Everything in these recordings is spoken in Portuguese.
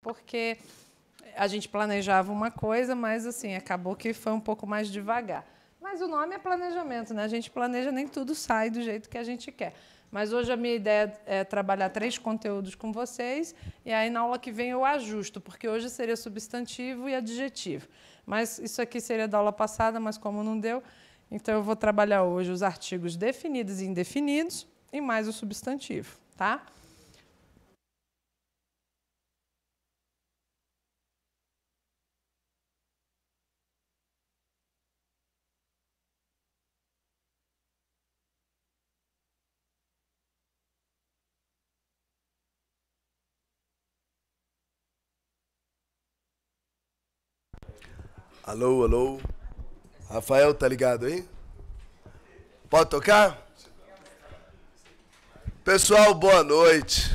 porque a gente planejava uma coisa, mas assim, acabou que foi um pouco mais devagar. Mas o nome é planejamento, né? A gente planeja, nem tudo sai do jeito que a gente quer. Mas hoje a minha ideia é trabalhar três conteúdos com vocês e aí na aula que vem eu ajusto, porque hoje seria substantivo e adjetivo. Mas isso aqui seria da aula passada, mas como não deu, então eu vou trabalhar hoje os artigos definidos e indefinidos e mais o substantivo, tá? Alô, alô. Rafael, tá ligado aí? Pode tocar? Pessoal, boa noite.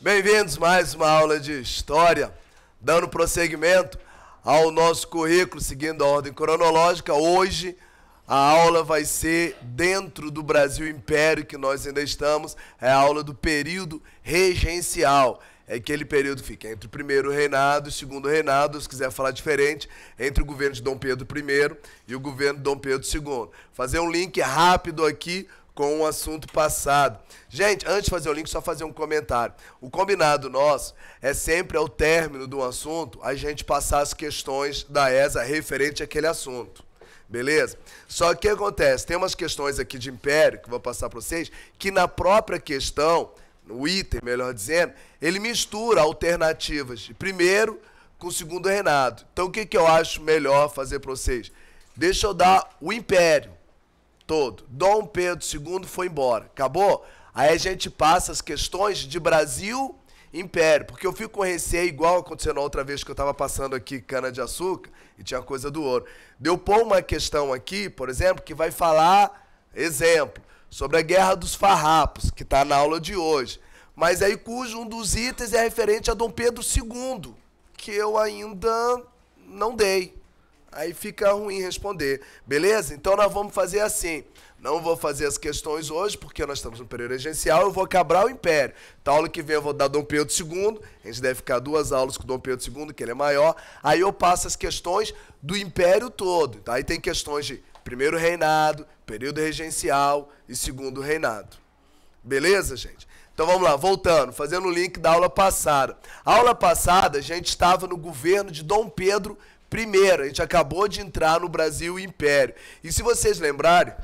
Bem-vindos mais uma aula de história, dando prosseguimento ao nosso currículo, seguindo a ordem cronológica. Hoje a aula vai ser dentro do Brasil Império que nós ainda estamos, é a aula do período regencial é que aquele período fica entre o primeiro reinado e o segundo reinado, se quiser falar diferente, entre o governo de Dom Pedro I e o governo de Dom Pedro II. Fazer um link rápido aqui com o um assunto passado. Gente, antes de fazer o link, só fazer um comentário. O combinado nosso é sempre ao término do assunto a gente passar as questões da ESA referente àquele assunto. Beleza? Só que o que acontece? Tem umas questões aqui de império que eu vou passar para vocês que na própria questão o item, melhor dizendo, ele mistura alternativas de primeiro com o segundo reinado. Então o que, que eu acho melhor fazer para vocês? Deixa eu dar o império todo. Dom Pedro II foi embora. Acabou? Aí a gente passa as questões de Brasil império. Porque eu fico com receio, igual aconteceu na outra vez que eu estava passando aqui cana-de-açúcar e tinha coisa do ouro. Deu pôr uma questão aqui, por exemplo, que vai falar, exemplo, sobre a Guerra dos Farrapos, que está na aula de hoje. Mas aí cujo um dos itens é referente a Dom Pedro II, que eu ainda não dei. Aí fica ruim responder, beleza? Então nós vamos fazer assim. Não vou fazer as questões hoje, porque nós estamos no período regencial, eu vou cabrar o império. Então, aula que vem eu vou dar Dom Pedro II, a gente deve ficar duas aulas com Dom Pedro II, que ele é maior. Aí eu passo as questões do império todo. Tá? Aí tem questões de Primeiro reinado, período regencial e segundo reinado. Beleza, gente? Então vamos lá, voltando, fazendo o link da aula passada. A aula passada a gente estava no governo de Dom Pedro I. A gente acabou de entrar no Brasil Império. E se vocês lembrarem,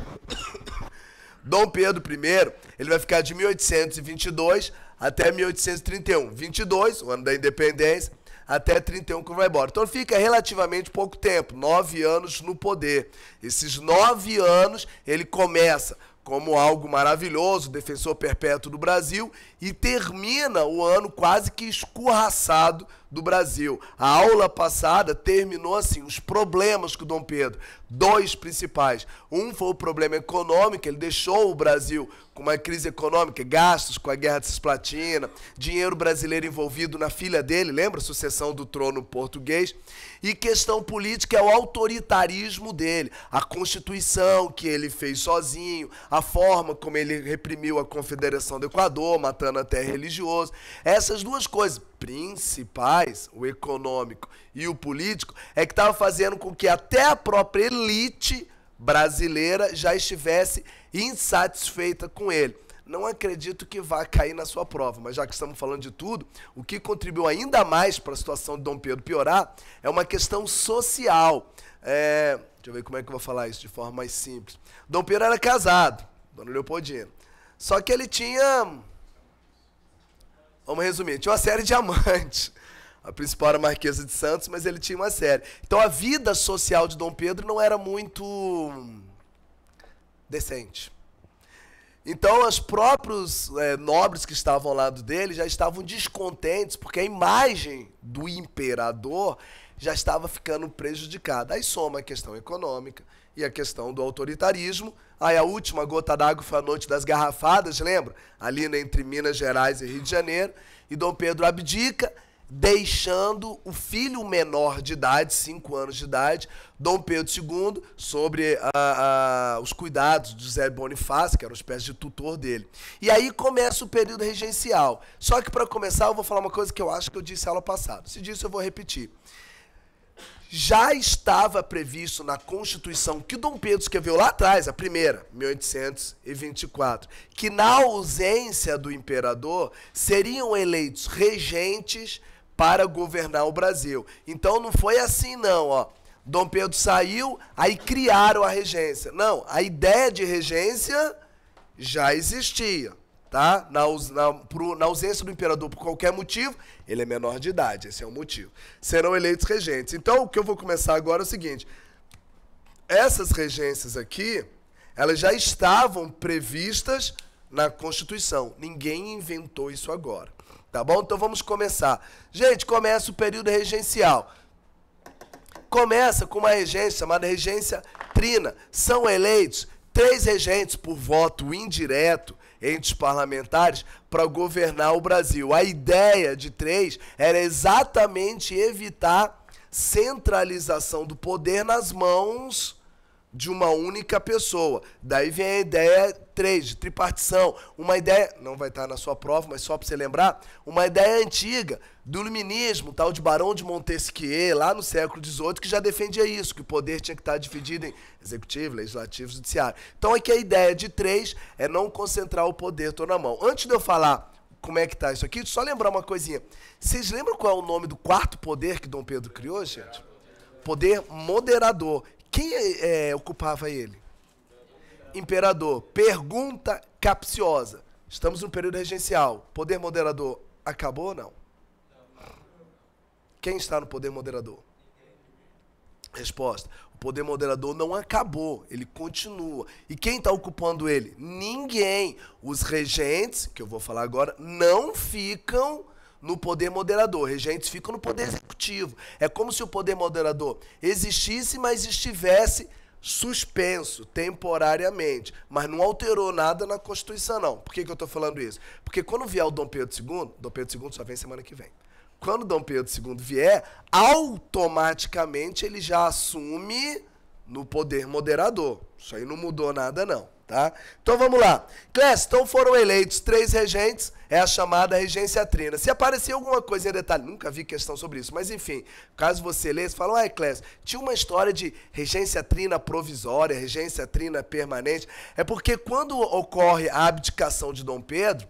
Dom Pedro I, ele vai ficar de 1822 até 1831. 22, o ano da independência, até 31 que vai embora. Então fica relativamente pouco tempo, nove anos no poder. Esses nove anos ele começa como algo maravilhoso, defensor perpétuo do Brasil, e termina o ano quase que escorraçado do Brasil. A aula passada terminou assim, os problemas com o Dom Pedro, dois principais. Um foi o problema econômico, ele deixou o Brasil com uma crise econômica, gastos com a Guerra de Cisplatina, dinheiro brasileiro envolvido na filha dele, lembra? Sucessão do trono português. E questão política é o autoritarismo dele, a Constituição que ele fez sozinho, a forma como ele reprimiu a Confederação do Equador, matando até religioso. Essas duas coisas principais, o econômico e o político, é que estava fazendo com que até a própria elite brasileira já estivesse insatisfeita com ele. Não acredito que vá cair na sua prova, mas já que estamos falando de tudo, o que contribuiu ainda mais para a situação de Dom Pedro piorar é uma questão social. É, deixa eu ver como é que eu vou falar isso de forma mais simples. Dom Pedro era casado, Dona Leopoldina. Só que ele tinha Vamos resumir. Tinha uma série de amantes. A principal era a Marquesa de Santos, mas ele tinha uma série. Então a vida social de Dom Pedro não era muito decente. Então os próprios é, nobres que estavam ao lado dele já estavam descontentes, porque a imagem do imperador já estava ficando prejudicada. Aí soma a questão econômica e a questão do autoritarismo, Aí a última gota d'água foi a noite das garrafadas, lembra? Ali entre Minas Gerais e Rio de Janeiro. E Dom Pedro abdica, deixando o filho menor de idade, cinco anos de idade, Dom Pedro II, sobre a, ah, a, ah, os cuidados de José Bonifácio, que era uma espécie de tutor dele. E aí começa o período regencial. Só que para começar, eu vou falar uma coisa que eu acho que eu disse aula passada. Se disso, eu vou repetir já estava previsto na Constituição que Dom Pedro escreveu lá atrás, a primeira, 1824, que na ausência do imperador seriam eleitos regentes para governar o Brasil. Então não foi assim não, ó. Dom Pedro saiu, aí criaram a regência. Não, a ideia de regência já existia tá? Na, na, pro, na, ausência do imperador por qualquer motivo, ele é menor de idade, esse é o motivo. Serão eleitos regentes. Então, o que eu vou começar agora é o seguinte: essas regências aqui, elas já estavam previstas na Constituição. Ninguém inventou isso agora. Tá bom? Então vamos começar. Gente, começa o período regencial. Começa com uma regência chamada regência trina. São eleitos três regentes por voto indireto entre os parlamentares para governar o Brasil. A ideia de três era exatamente evitar centralização do poder nas mãos de uma única pessoa. Daí vem a ideia três, de tripartição, uma ideia, não vai estar tá na sua prova, mas só para você lembrar, uma ideia antiga do iluminismo, tal de Barão de Montesquieu, lá no século XVIII, que já defendia isso, que o poder tinha que estar tá dividido em executivo, legislativo, e judiciário. Então é que a ideia de três é não concentrar o poder toda na mão. Antes de eu falar como é que tá isso aqui, só lembrar uma coisinha. Vocês lembram qual é o nome do quarto poder que Dom Pedro criou, gente? Poder moderador. Quem é, é ocupava ele? Imperador, pergunta capciosa. Estamos no período regencial. Poder moderador acabou ou não? Quem está no poder moderador? Resposta: o poder moderador não acabou, ele continua. E quem está ocupando ele? Ninguém. Os regentes, que eu vou falar agora, não ficam no poder moderador. Regentes ficam no poder executivo. É como se o poder moderador existisse, mas estivesse suspenso temporariamente, mas não alterou nada na Constituição, não. Por que, que eu estou falando isso? Porque quando vier o Dom Pedro II, Dom Pedro II só vem semana que vem. Quando Dom Pedro II vier, automaticamente ele já assume no poder moderador. Isso aí não mudou nada, não tá? Então vamos lá. Class, então foram eleitos três regentes, é a chamada regência trina. Se aparecer alguma coisa em detalhe, nunca vi questão sobre isso, mas enfim, caso você leia, você fala, ué, Class, tinha uma história de regência trina provisória, regência trina permanente. É porque quando ocorre a abdicação de Dom Pedro,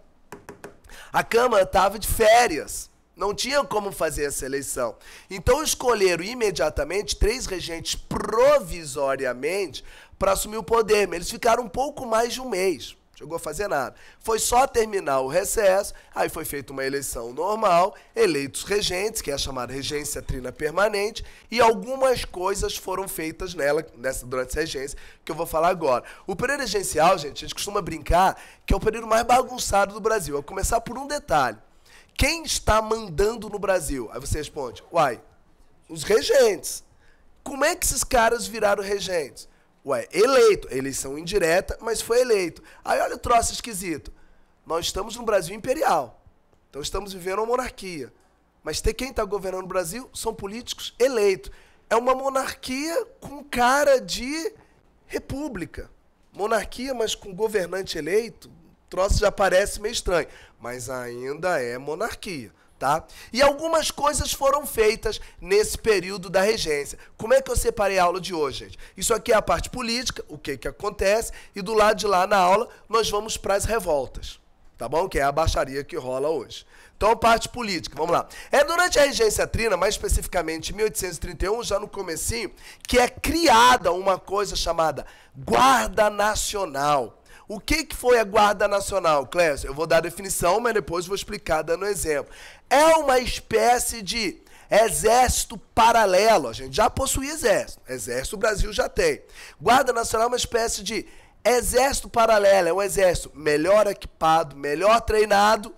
a Câmara estava de férias. Não tinha como fazer essa eleição. Então escolheram imediatamente três regentes provisoriamente para assumir o poder. Eles ficaram um pouco mais de um mês. Chegou a fazer nada. Foi só terminar o recesso, aí foi feita uma eleição normal, eleitos regentes, que é a chamada regência trina permanente, e algumas coisas foram feitas nela, nessa durante essa regência, que eu vou falar agora. O período regencial, gente, a gente costuma brincar que é o período mais bagunçado do Brasil. Eu vou começar por um detalhe. Quem está mandando no Brasil? Aí você responde, uai, os regentes. Como é que esses caras viraram regentes? Ué, eleito. Eleição indireta, mas foi eleito. Aí olha o troço esquisito. Nós estamos no Brasil imperial. Então estamos vivendo uma monarquia. Mas ter quem está governando o Brasil são políticos eleitos. É uma monarquia com cara de república. Monarquia, mas com governante eleito, o troço já parece meio estranho. Mas ainda é monarquia tá? E algumas coisas foram feitas nesse período da regência. Como é que eu separei a aula de hoje, gente? Isso aqui é a parte política, o que que acontece, e do lado de lá na aula nós vamos para as revoltas, tá bom? Que é a baixaria que rola hoje. Então, parte política, vamos lá. É durante a regência trina, mais especificamente em 1831, já no comecinho, que é criada uma coisa chamada Guarda Nacional. O que, que foi a Guarda Nacional, Clécio? Eu vou dar a definição, mas depois vou explicar dando um exemplo é uma espécie de exército paralelo. A gente já possui exército. Exército o Brasil já tem. Guarda Nacional é uma espécie de exército paralelo. É um exército melhor equipado, melhor treinado,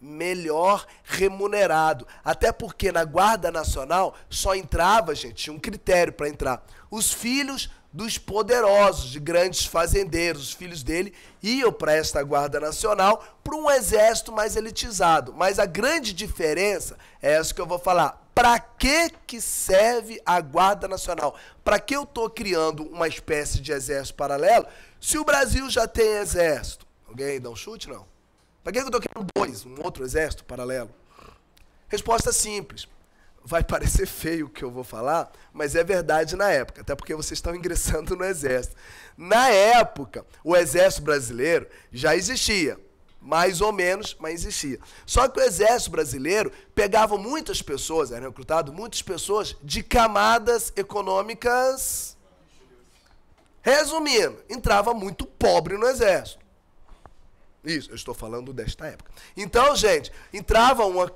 melhor remunerado. Até porque na Guarda Nacional só entrava, gente, tinha um critério para entrar. Os filhos dos poderosos, de grandes fazendeiros, os filhos dele iam para esta guarda nacional, para um exército mais elitizado. Mas a grande diferença é essa que eu vou falar. Para que que serve a guarda nacional? Para que eu estou criando uma espécie de exército paralelo se o Brasil já tem exército? Alguém dá um chute não? Para que, que eu estou criando dois, um outro exército paralelo? Resposta simples vai parecer feio o que eu vou falar, mas é verdade na época, até porque vocês estão ingressando no Exército. Na época, o Exército Brasileiro já existia. Mais ou menos, mas existia. Só que o exército brasileiro pegava muitas pessoas, era recrutado muitas pessoas de camadas econômicas. Resumindo, entrava muito pobre no exército. Isso, eu estou falando desta época. Então, gente, entrava uma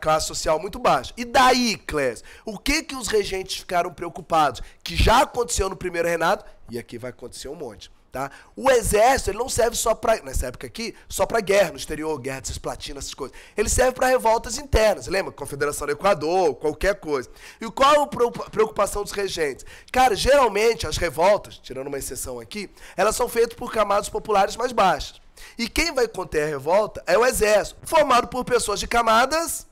classe social muito baixa. E daí, Clés, o que que os regentes ficaram preocupados? Que já aconteceu no primeiro reinado, e aqui vai acontecer um monte. Tá? O exército ele não serve só para nessa época aqui só para guerra no exterior, guerra de cisplatina, essas coisas. Ele serve para revoltas internas, lembra? Confederação do Equador, qualquer coisa. E qual a preocupação dos regentes? Cara, geralmente as revoltas, tirando uma exceção aqui, elas são feitas por camadas populares mais baixas. E quem vai conter a revolta é o exército, formado por pessoas de camadas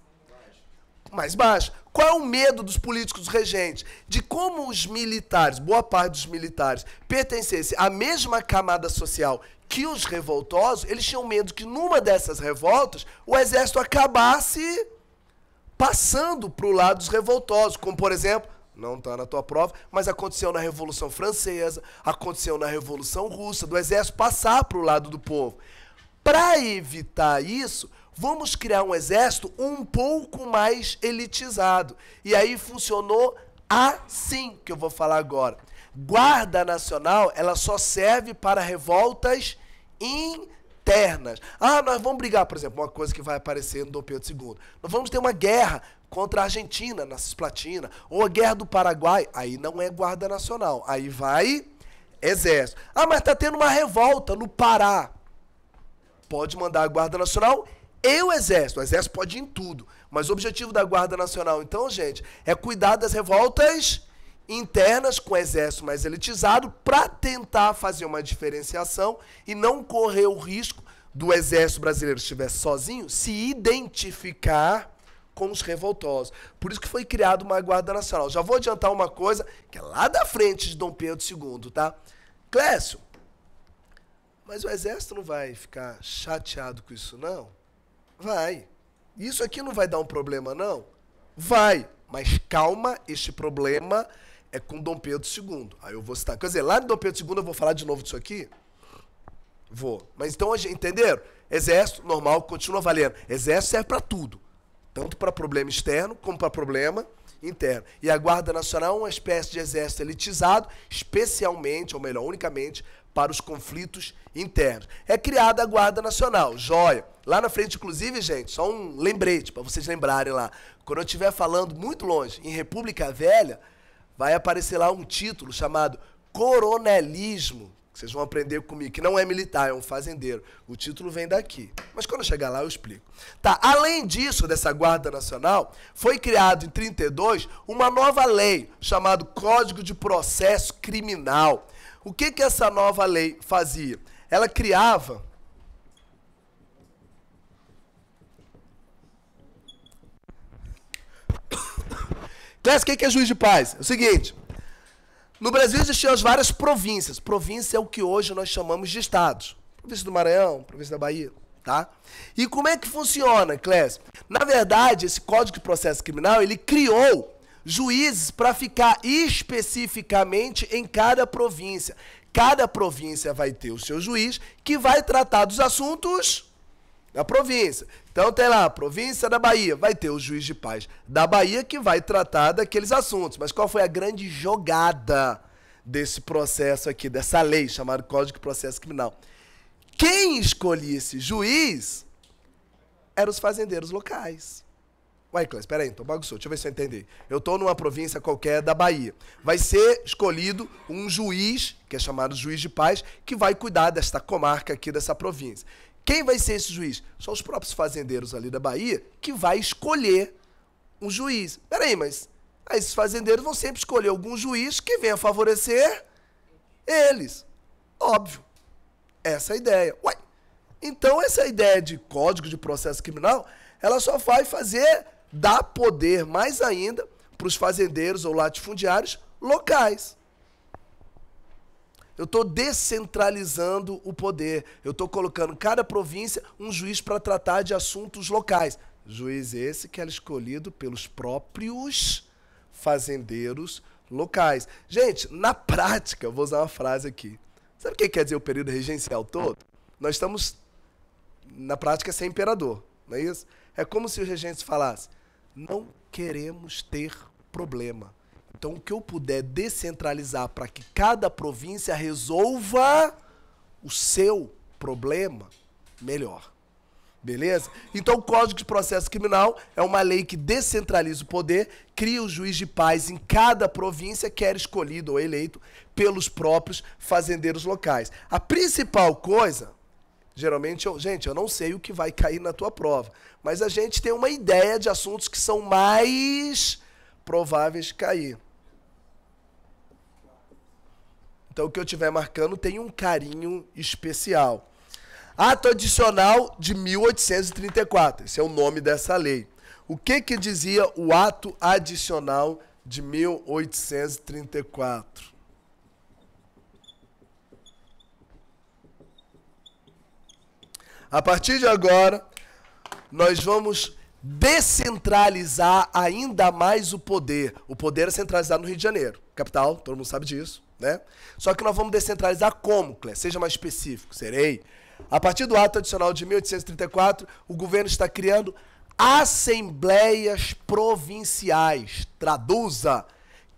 mais baixas. Qual é o medo dos políticos regentes? De como os militares, boa parte dos militares, pertencessem à mesma camada social que os revoltosos, eles tinham medo que numa dessas revoltas o exército acabasse passando para o lado dos revoltosos, como por exemplo não está na tua prova, mas aconteceu na Revolução Francesa, aconteceu na Revolução Russa, do exército passar para o lado do povo. Para evitar isso, vamos criar um exército um pouco mais elitizado. E aí funcionou assim que eu vou falar agora. Guarda Nacional, ela só serve para revoltas internas internas. Ah, nós vamos brigar, por exemplo, uma coisa que vai aparecer no Dom Pedro II. Nós vamos ter uma guerra contra a Argentina, na Cisplatina, ou a guerra do Paraguai. Aí não é Guarda Nacional, aí vai Exército. Ah, mas tá tendo uma revolta no Pará. Pode mandar a Guarda Nacional e o Exército. O Exército pode ir em tudo. Mas o objetivo da Guarda Nacional, então, gente, é cuidar das revoltas internas com o exército mais elitizado para tentar fazer uma diferenciação e não correr o risco do exército brasileiro estiver sozinho se identificar com os revoltosos. Por isso que foi criada uma Guarda Nacional. Já vou adiantar uma coisa que é lá da frente de Dom Pedro II, tá? Clécio, mas o exército não vai ficar chateado com isso, não? Vai. Isso aqui não vai dar um problema, não? Vai. Mas calma, este problema é com Dom Pedro II. Aí eu vou citar. Quer dizer, lá de Dom Pedro II eu vou falar de novo disso aqui? Vou. Mas então, entenderam? Exército, normal, continua valendo. Exército serve para tudo. Tanto para problema externo, como para problema interno. E a Guarda Nacional é uma espécie de exército elitizado, especialmente, ou melhor, unicamente, para os conflitos internos. É criada a Guarda Nacional, joia. Lá na frente, inclusive, gente, só um lembrete para vocês lembrarem lá. Quando eu estiver falando muito longe, em República Velha, vai aparecer lá um título chamado Coronelismo, que vocês vão aprender comigo, que não é militar, é um fazendeiro. O título vem daqui. Mas quando eu chegar lá eu explico. Tá, além disso, dessa Guarda Nacional, foi criado em 32 uma nova lei chamada Código de Processo Criminal. O que que essa nova lei fazia? Ela criava Clés, o que é juiz de paz? É o seguinte. No Brasil existiam as várias províncias. Província é o que hoje nós chamamos de estados. Província do Maranhão, província da Bahia, tá? E como é que funciona, Clés? Na verdade, esse Código de Processo Criminal, ele criou juízes para ficar especificamente em cada província. Cada província vai ter o seu juiz que vai tratar dos assuntos da província. Então tem lá, província da Bahia, vai ter o juiz de paz da Bahia que vai tratar daqueles assuntos. Mas qual foi a grande jogada desse processo aqui, dessa lei chamada Código de Processo Criminal? Quem escolhia esse juiz eram os fazendeiros locais. Uai, Clés, peraí, então bagunçou, deixa eu ver se eu entendi. Eu estou numa província qualquer da Bahia. Vai ser escolhido um juiz, que é chamado juiz de paz, que vai cuidar desta comarca aqui, dessa província. Quem vai ser esse juiz? São os próprios fazendeiros ali da Bahia que vai escolher um juiz. Peraí, mas aí esses fazendeiros vão sempre escolher algum juiz que venha favorecer eles. Óbvio. Essa é a ideia. Ué, então essa ideia de código de processo criminal, ela só vai fazer dar poder mais ainda para os fazendeiros ou latifundiários locais. Eu estou descentralizando o poder. Eu estou colocando cada província um juiz para tratar de assuntos locais. Juiz esse que era escolhido pelos próprios fazendeiros locais. Gente, na prática, vou usar uma frase aqui. Sabe o que quer dizer o período regencial todo? Nós estamos, na prática, sem imperador, não é isso? É como se o regente falasse: não queremos ter problema. Então, o que eu puder descentralizar para que cada província resolva o seu problema, melhor. Beleza? Então, o Código de Processo Criminal é uma lei que descentraliza o poder, cria o juiz de paz em cada província, quer escolhido ou eleito pelos próprios fazendeiros locais. A principal coisa, geralmente, eu, gente, eu não sei o que vai cair na tua prova, mas a gente tem uma ideia de assuntos que são mais prováveis de cair. Então o que eu tiver marcando tem um carinho especial. Ato adicional de 1834. Esse é o nome dessa lei. O que que dizia o ato adicional de 1834? A partir de agora, nós vamos descentralizar ainda mais o poder. O poder é centralizado no Rio de Janeiro, capital, todo mundo sabe disso. Né? Só que nós vamos descentralizar como, Clé? Seja mais específico, serei. A partir do ato adicional de 1834, o governo está criando assembleias provinciais. Traduza.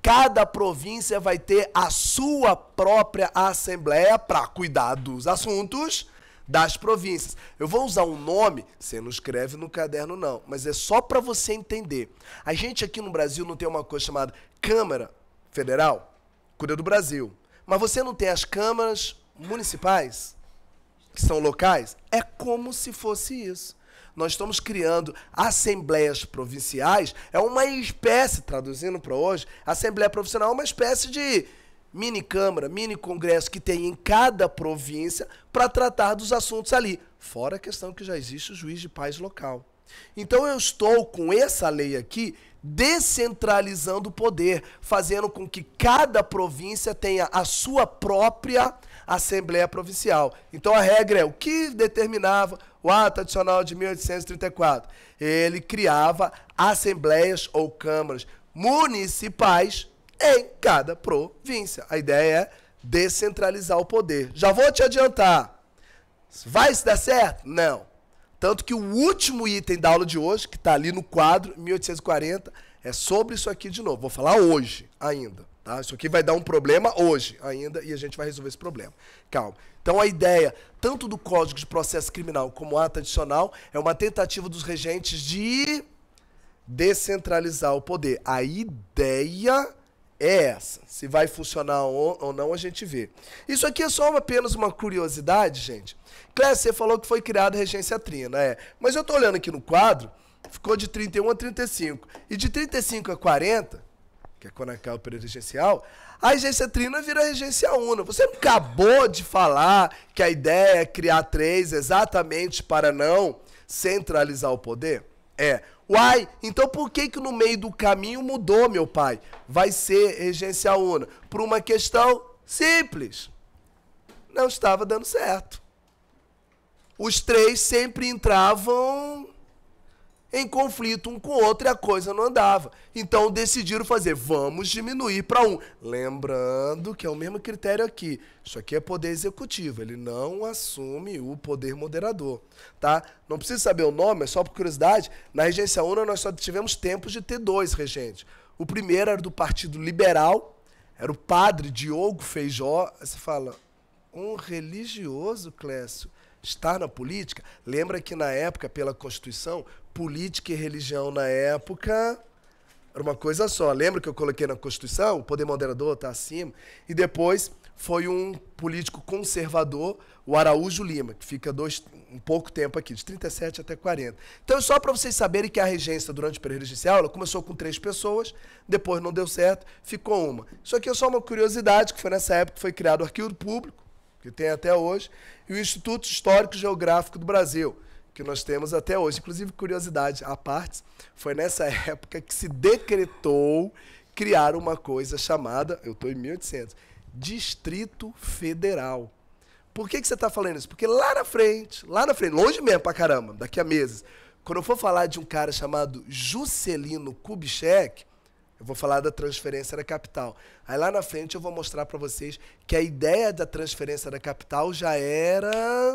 Cada província vai ter a sua própria assembleia para cuidar dos assuntos das províncias. Eu vou usar um nome, você não escreve no caderno não, mas é só para você entender. A gente aqui no Brasil não tem uma coisa chamada Câmara Federal? cuida do Brasil. Mas você não tem as câmaras municipais, que são locais? É como se fosse isso. Nós estamos criando assembleias provinciais, é uma espécie, traduzindo para hoje, assembleia profissional é uma espécie de mini câmara, mini congresso que tem em cada província para tratar dos assuntos ali, fora a questão que já existe o juiz de paz local. Então eu estou com essa lei aqui descentralizando o poder, fazendo com que cada província tenha a sua própria Assembleia Provincial. Então a regra é o que determinava o ato adicional de 1834. Ele criava assembleias ou câmaras municipais em cada província. A ideia é descentralizar o poder. Já vou te adiantar. Vai se dar certo? Não. Tanto que o último item da aula de hoje, que está ali no quadro, 1840, é sobre isso aqui de novo. Vou falar hoje ainda. Tá? Isso aqui vai dar um problema hoje ainda e a gente vai resolver esse problema. Calma. Então a ideia, tanto do Código de Processo Criminal como ato adicional, é uma tentativa dos regentes de descentralizar o poder. A ideia é essa. Se vai funcionar ou não, a gente vê. Isso aqui é só apenas uma curiosidade, gente. Clécio, você falou que foi criada a regência trina, é. Mas eu tô olhando aqui no quadro, ficou de 31 a 35. E de 35 a 40, que é quando acaba é é o período regencial, a regência trina vira regência una. Você acabou de falar que a ideia é criar três exatamente para não centralizar o poder? É. Uai, então por que que no meio do caminho mudou, meu pai? Vai ser regência una. Por uma questão simples. Não estava dando certo. Os três sempre entravam em conflito um com o outro e a coisa não andava. Então decidiram fazer, vamos diminuir para um. Lembrando que é o mesmo critério aqui. Isso aqui é poder executivo, ele não assume o poder moderador, tá? Não precisa saber o nome, é só por curiosidade. Na regência UNA nós só tivemos tempos de ter dois regentes. O primeiro era do Partido Liberal, era o padre Diogo Feijó. Você fala, um religioso, Clécio? estar na política, lembra que na época, pela Constituição, política e religião na época era uma coisa só. Lembra que eu coloquei na Constituição? O poder moderador está acima. E depois foi um político conservador, o Araújo Lima, que fica dois, um pouco tempo aqui, de 37 até 40. Então, só para vocês saberem que a regência durante o período regencial, ela começou com três pessoas, depois não deu certo, ficou uma. Isso aqui é só uma curiosidade, que foi nessa época que foi criado o arquivo público, que tem até hoje, e o Instituto Histórico Geográfico do Brasil, que nós temos até hoje. Inclusive, curiosidade à parte, foi nessa época que se decretou criar uma coisa chamada, eu estou em 1800, Distrito Federal. Por que, que você está falando isso? Porque lá na frente, lá na frente, longe mesmo pra caramba, daqui a meses, quando eu for falar de um cara chamado Juscelino Kubitschek, eu vou falar da transferência da capital. Aí lá na frente eu vou mostrar para vocês que a ideia da transferência da capital já era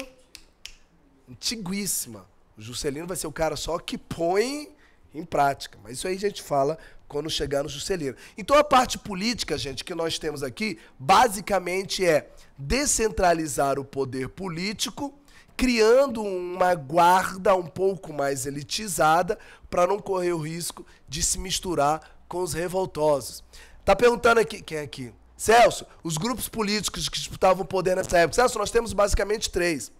antiguíssima. O Juscelino vai ser o cara só que põe em prática. Mas isso aí a gente fala quando chegar no Juscelino. Então a parte política, gente, que nós temos aqui, basicamente é descentralizar o poder político, criando uma guarda um pouco mais elitizada para não correr o risco de se misturar com os revoltosos. Tá perguntando aqui, quem é aqui? Celso, os grupos políticos que disputavam o poder nessa época. Celso, nós temos basicamente três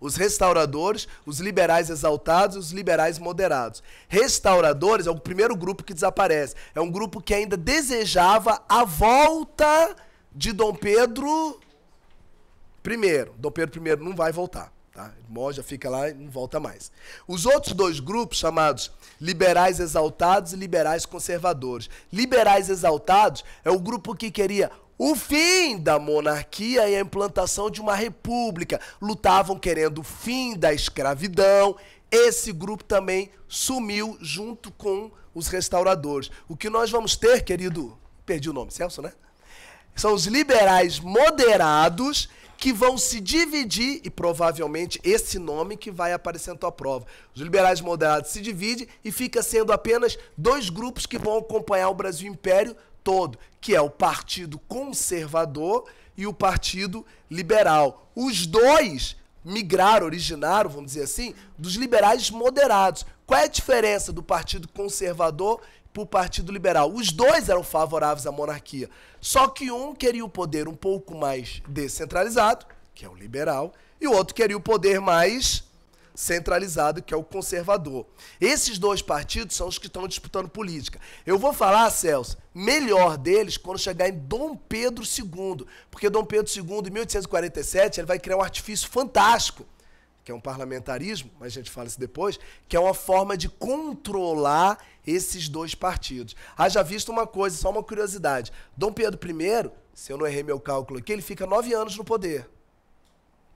os restauradores, os liberais exaltados e os liberais moderados. Restauradores é o primeiro grupo que desaparece. É um grupo que ainda desejava a volta de Dom Pedro I. Dom Pedro I não vai voltar. Tá? já fica lá e não volta mais. Os outros dois grupos, chamados liberais exaltados e liberais conservadores. Liberais exaltados é o grupo que queria o fim da monarquia e a implantação de uma república. Lutavam querendo o fim da escravidão. Esse grupo também sumiu junto com os restauradores. O que nós vamos ter, querido? Perdi o nome, Celso, né? São os liberais moderados que vão se dividir e provavelmente esse nome que vai aparecer na tua prova. Os liberais moderados se dividem e fica sendo apenas dois grupos que vão acompanhar o Brasil Império todo, que é o Partido Conservador e o Partido Liberal. Os dois migraram, originaram, vamos dizer assim, dos liberais moderados. Qual é a diferença do Partido Conservador o Partido Liberal. Os dois eram favoráveis à monarquia. Só que um queria o poder um pouco mais descentralizado, que é o liberal, e o outro queria o poder mais centralizado, que é o conservador. Esses dois partidos são os que estão disputando política. Eu vou falar, Celso, melhor deles quando chegar em Dom Pedro II, porque Dom Pedro II, em 1847, ele vai criar um artifício fantástico que é um parlamentarismo, mas a gente fala isso depois, que é uma forma de controlar esses dois partidos. Haja visto uma coisa, só uma curiosidade. Dom Pedro I, se eu não errei meu cálculo aqui, ele fica nove anos no poder.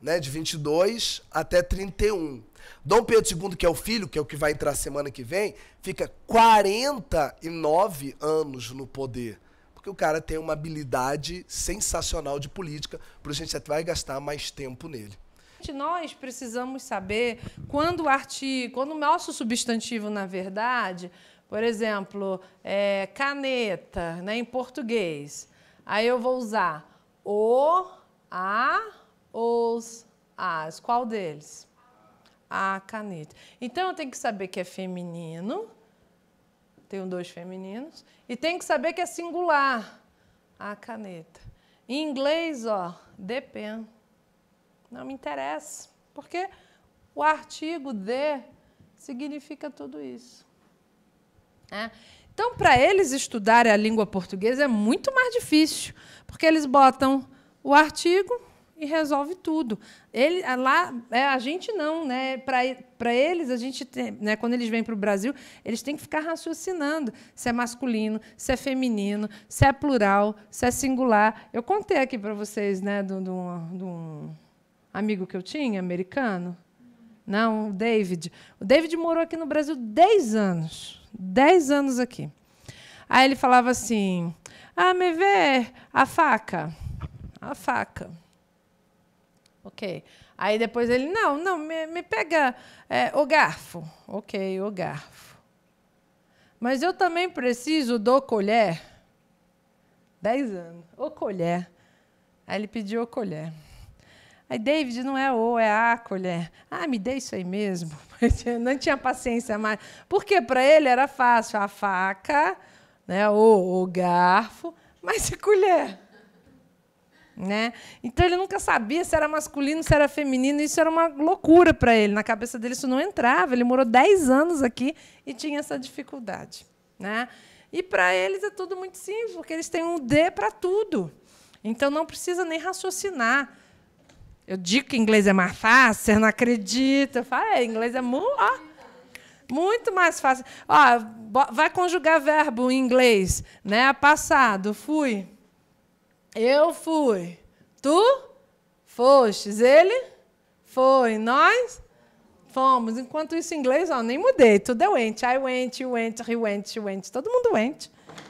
Né, de 22 até 31. Dom Pedro II, que é o filho, que é o que vai entrar semana que vem, fica 49 anos no poder porque o cara tem uma habilidade sensacional de política, por a gente vai gastar mais tempo nele nós precisamos saber quando o artigo, quando o nosso substantivo, na verdade, por exemplo, é caneta, né, em português. Aí eu vou usar o, a, os, as. Qual deles? A caneta. Então eu tenho que saber que é feminino. Tenho dois femininos. E tenho que saber que é singular. A caneta. Em inglês, ó, depende não me interessa, porque o artigo de significa tudo isso. É. Então, para eles estudarem a língua portuguesa é muito mais difícil, porque eles botam o artigo e resolve tudo. Ele, lá, é, a gente não, né? Para eles, a gente tem, né, quando eles vêm para o Brasil, eles têm que ficar raciocinando se é masculino, se é feminino, se é plural, se é singular. Eu contei aqui para vocês, né, de um amigo que eu tinha, americano. Não, né, o David. O David morou aqui no Brasil 10 anos. 10 anos aqui. Aí ele falava assim: Ah, me vê a faca. A faca. Ok. Aí depois ele: Não, não, me, me pega é, o garfo. Ok, o garfo. Mas eu também preciso do colher. 10 anos. O colher. Aí ele pediu o colher. Aí, David, não é o, é a colher. É. Ah, me dê isso aí mesmo. não tinha paciência mais. Porque para ele era fácil a faca, né, ou o garfo, mas a colher? Né? Então ele nunca sabia se era masculino, se era feminino, isso era uma loucura para ele. Na cabeça dele isso não entrava. Ele morou 10 anos aqui e tinha essa dificuldade. Né? E para eles é tudo muito simples, porque eles têm um D para tudo. Então não precisa nem raciocinar. Eu digo que inglês é mais fácil, você não acredita. Eu falo, é, inglês é muito, ó, muito mais fácil. Ó, vai conjugar verbo em inglês, né? Passado, fui. Eu fui. Tu fostes. Ele foi. Nós fomos. Enquanto isso, em inglês, ó, nem mudei. Tudo é went. I went, you went, he went, she went. Todo mundo went.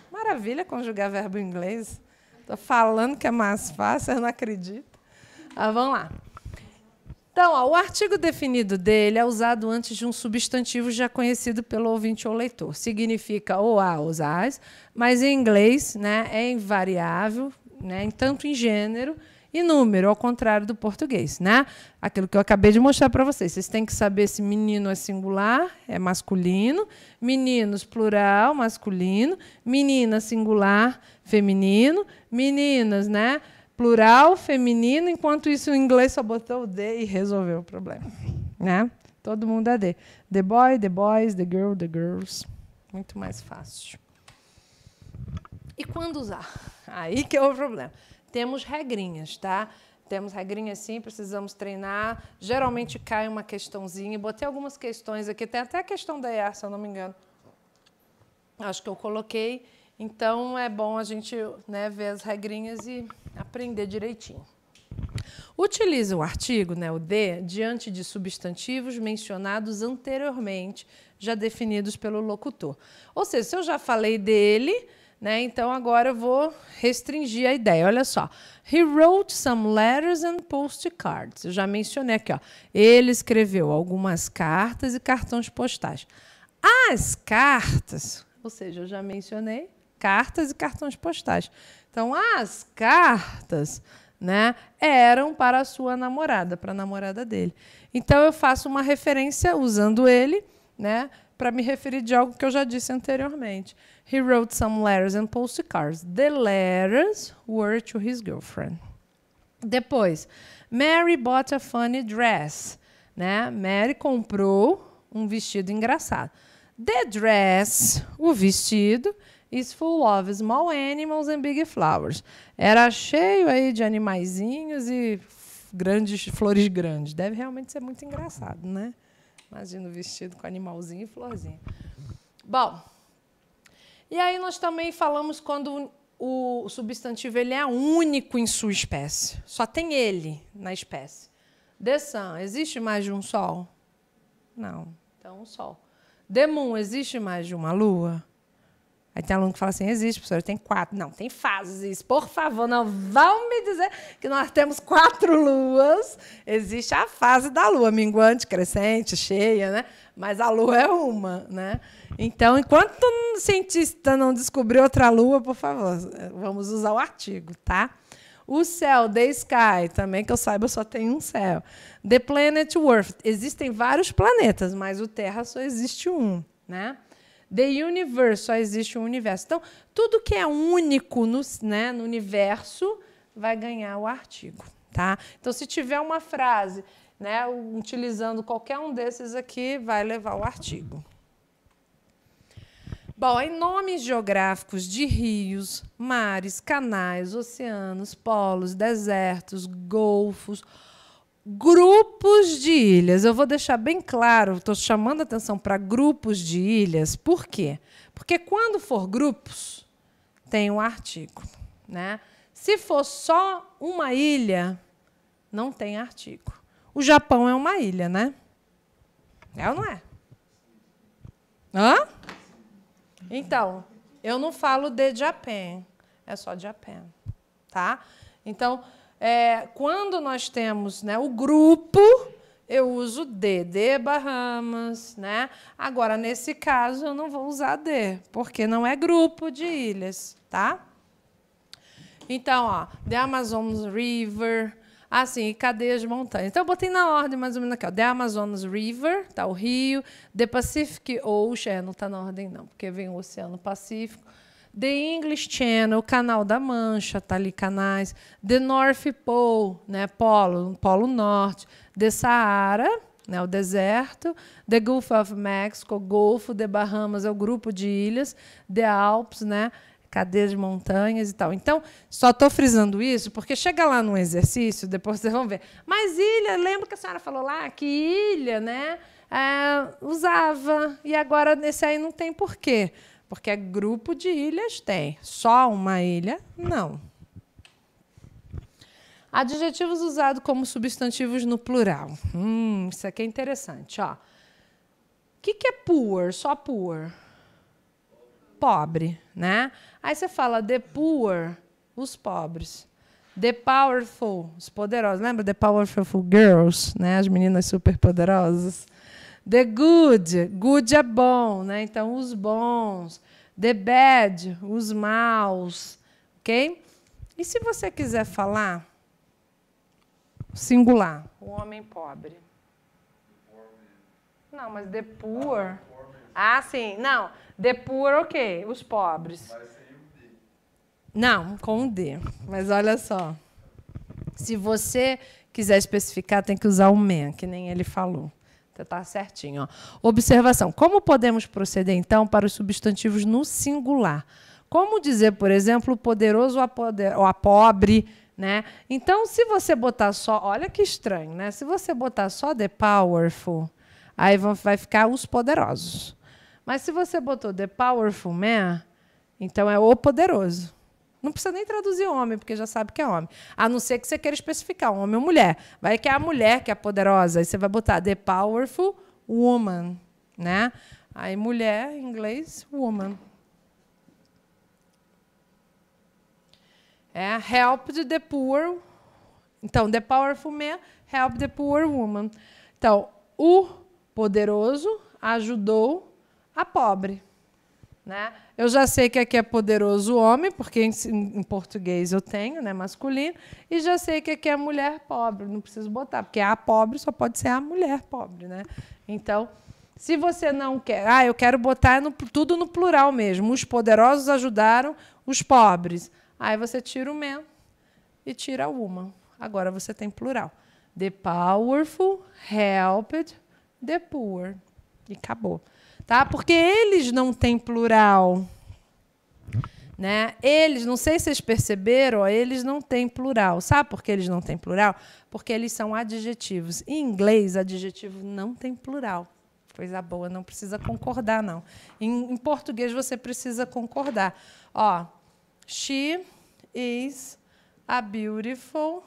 Maravilha conjugar verbo em inglês. Estou falando que é mais fácil, eu não acredito. Ah, vamos lá. Então, ó, o artigo definido dele é usado antes de um substantivo já conhecido pelo ouvinte ou leitor. Significa ou a ou as, mas em inglês né, é invariável, né, tanto em gênero e número, ao contrário do português. Né? Aquilo que eu acabei de mostrar para vocês. Vocês têm que saber se menino é singular, é masculino, meninos, plural, masculino, menina, singular, feminino, meninas, né? plural, feminino, enquanto isso o inglês só botou o D e resolveu o problema. Né? Todo mundo é D. The boy, the boys, the girl, the girls. Muito mais fácil. E quando usar? Aí que é o problema. Temos regrinhas, tá? Temos regrinhas sim, precisamos treinar. Geralmente cai uma questãozinha. Botei algumas questões aqui, tem até a questão da IA, se eu não me engano. Acho que eu coloquei. Então é bom a gente né, ver as regrinhas e aprender direitinho. Utiliza o artigo, né, o D, diante de substantivos mencionados anteriormente, já definidos pelo locutor. Ou seja, se eu já falei dele, né, então agora eu vou restringir a ideia. Olha só. He wrote some letters and postcards. Eu já mencionei aqui, ó. Ele escreveu algumas cartas e cartões postais. As cartas, ou seja, eu já mencionei, cartas e cartões postais. Então, as cartas né, eram para a sua namorada, para a namorada dele. Então, eu faço uma referência usando ele né, para me referir de algo que eu já disse anteriormente. He wrote some letters and postcards. The letters were to his girlfriend. Depois, Mary bought a funny dress. Né? Mary comprou um vestido engraçado. The dress, o vestido, is full of small animals and big flowers. Era cheio aí de animaizinhos e grandes flores grandes. Deve realmente ser muito engraçado, né? Imagina o vestido com animalzinho e florzinha. Bom, e aí nós também falamos quando o substantivo ele é único em sua espécie. Só tem ele na espécie. The sun, existe mais de um sol? Não. Então, o sol. The moon, existe mais de uma lua? Aí tem aluno que fala assim: existe, professora, tem quatro. Não, tem fases. Por favor, não vão me dizer que nós temos quatro luas. Existe a fase da lua, minguante, crescente, cheia, né? Mas a lua é uma, né? Então, enquanto um cientista não descobrir outra lua, por favor, vamos usar o artigo, tá? O céu, The Sky, também que eu saiba, só tem um céu. The Planet Earth, existem vários planetas, mas o Terra só existe um, né? The universe, só existe um universo. Então, tudo que é único no, né, no universo vai ganhar o artigo. Tá? Então, se tiver uma frase né, utilizando qualquer um desses aqui, vai levar o artigo. Bom, em nomes geográficos de rios, mares, canais, oceanos, polos, desertos, golfos, grupos de ilhas. Eu vou deixar bem claro, estou chamando atenção para grupos de ilhas. Por quê? Porque quando for grupos, tem um artigo. Né? Se for só uma ilha, não tem artigo. O Japão é uma ilha, né? É ou não é? Hã? Então, eu não falo de Japan, é só Japan, tá? Então, é, quando nós temos né, o grupo, eu uso D, de Bahamas, né? Agora, nesse caso, eu não vou usar D, porque não é grupo de ilhas, tá? Então, ó, The Amazon's River, assim, e cadê as montanhas? Então, eu botei na ordem mais ou menos aqui, ó, The Amazon's River, tá o rio, The Pacific Ocean, não está na ordem não, porque vem o Oceano Pacífico, The English Channel, o Canal da Mancha, tá ali canais, The North Pole, né, polo, polo norte, The Saara, né, o deserto, The Gulf of Mexico, Golfo, The Bahamas é o grupo de ilhas, The Alps, né, cadeias de montanhas e tal. Então, só estou frisando isso porque chega lá num exercício, depois vocês vão ver. Mas ilha, lembra que a senhora falou lá que ilha, né, é, usava e agora nesse aí não tem porquê. Porque é grupo de ilhas tem. Só uma ilha, não. Adjetivos usados como substantivos no plural. Hum, isso aqui é interessante. O que, que é poor? Só poor? Pobre, né? Aí você fala the poor, os pobres. The Powerful, os poderosos. Lembra The Powerful Girls, né? As meninas super poderosas. The good, good é bom, né? Então, os bons. The bad, os maus, ok? E se você quiser falar singular, o homem pobre. Não, mas the poor. Ah, ah, sim. Não, the poor, ok, os pobres. Não, com o D. Mas olha só. Se você quiser especificar, tem que usar o man, que nem ele falou. Está tá certinho. Ó. Observação. Como podemos proceder, então, para os substantivos no singular? Como dizer, por exemplo, poderoso a, poder, ou a pobre? Né? Então, se você botar só. Olha que estranho, né? Se você botar só the powerful, aí vai ficar os poderosos. Mas se você botou the powerful man, então é o poderoso. Não precisa nem traduzir homem, porque já sabe que é homem. A não ser que você queira especificar homem ou mulher. Vai que é a mulher que é poderosa. Aí você vai botar The Powerful Woman. Né? Aí mulher, em inglês, woman. É help the poor. Então, the powerful man, help the poor woman. Então, o poderoso ajudou a pobre. Né? Eu já sei que aqui é poderoso homem, porque em, em, português eu tenho, né, masculino, e já sei que aqui é mulher pobre, não preciso botar, porque a pobre só pode ser a mulher pobre. Né? Então, se você não quer. Ah, eu quero botar no, tudo no plural mesmo. Os poderosos ajudaram os pobres. Aí você tira o men e tira o uma. Agora você tem plural. The powerful helped the poor. E acabou tá? Porque eles não têm plural. Né? Eles, não sei se vocês perceberam, ó, eles não têm plural. Sabe por que eles não têm plural? Porque eles são adjetivos. Em inglês, adjetivo não tem plural. Coisa boa, não precisa concordar, não. Em, em português, você precisa concordar. Ó, she is a beautiful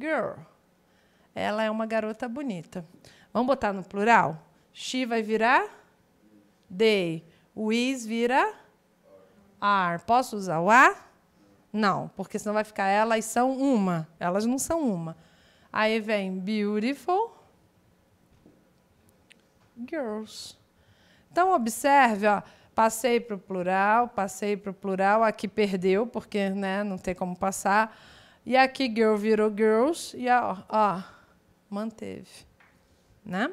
girl. Ela é uma garota bonita. Vamos botar no plural? She vai virar They. O is vira are. Posso usar o a? Não, porque senão vai ficar elas são uma. Elas não são uma. Aí vem beautiful girls. Então, observe, ó, passei para o plural, passei para o plural, aqui perdeu, porque né, não tem como passar. E aqui girl virou girls, e ó, ó manteve. Né?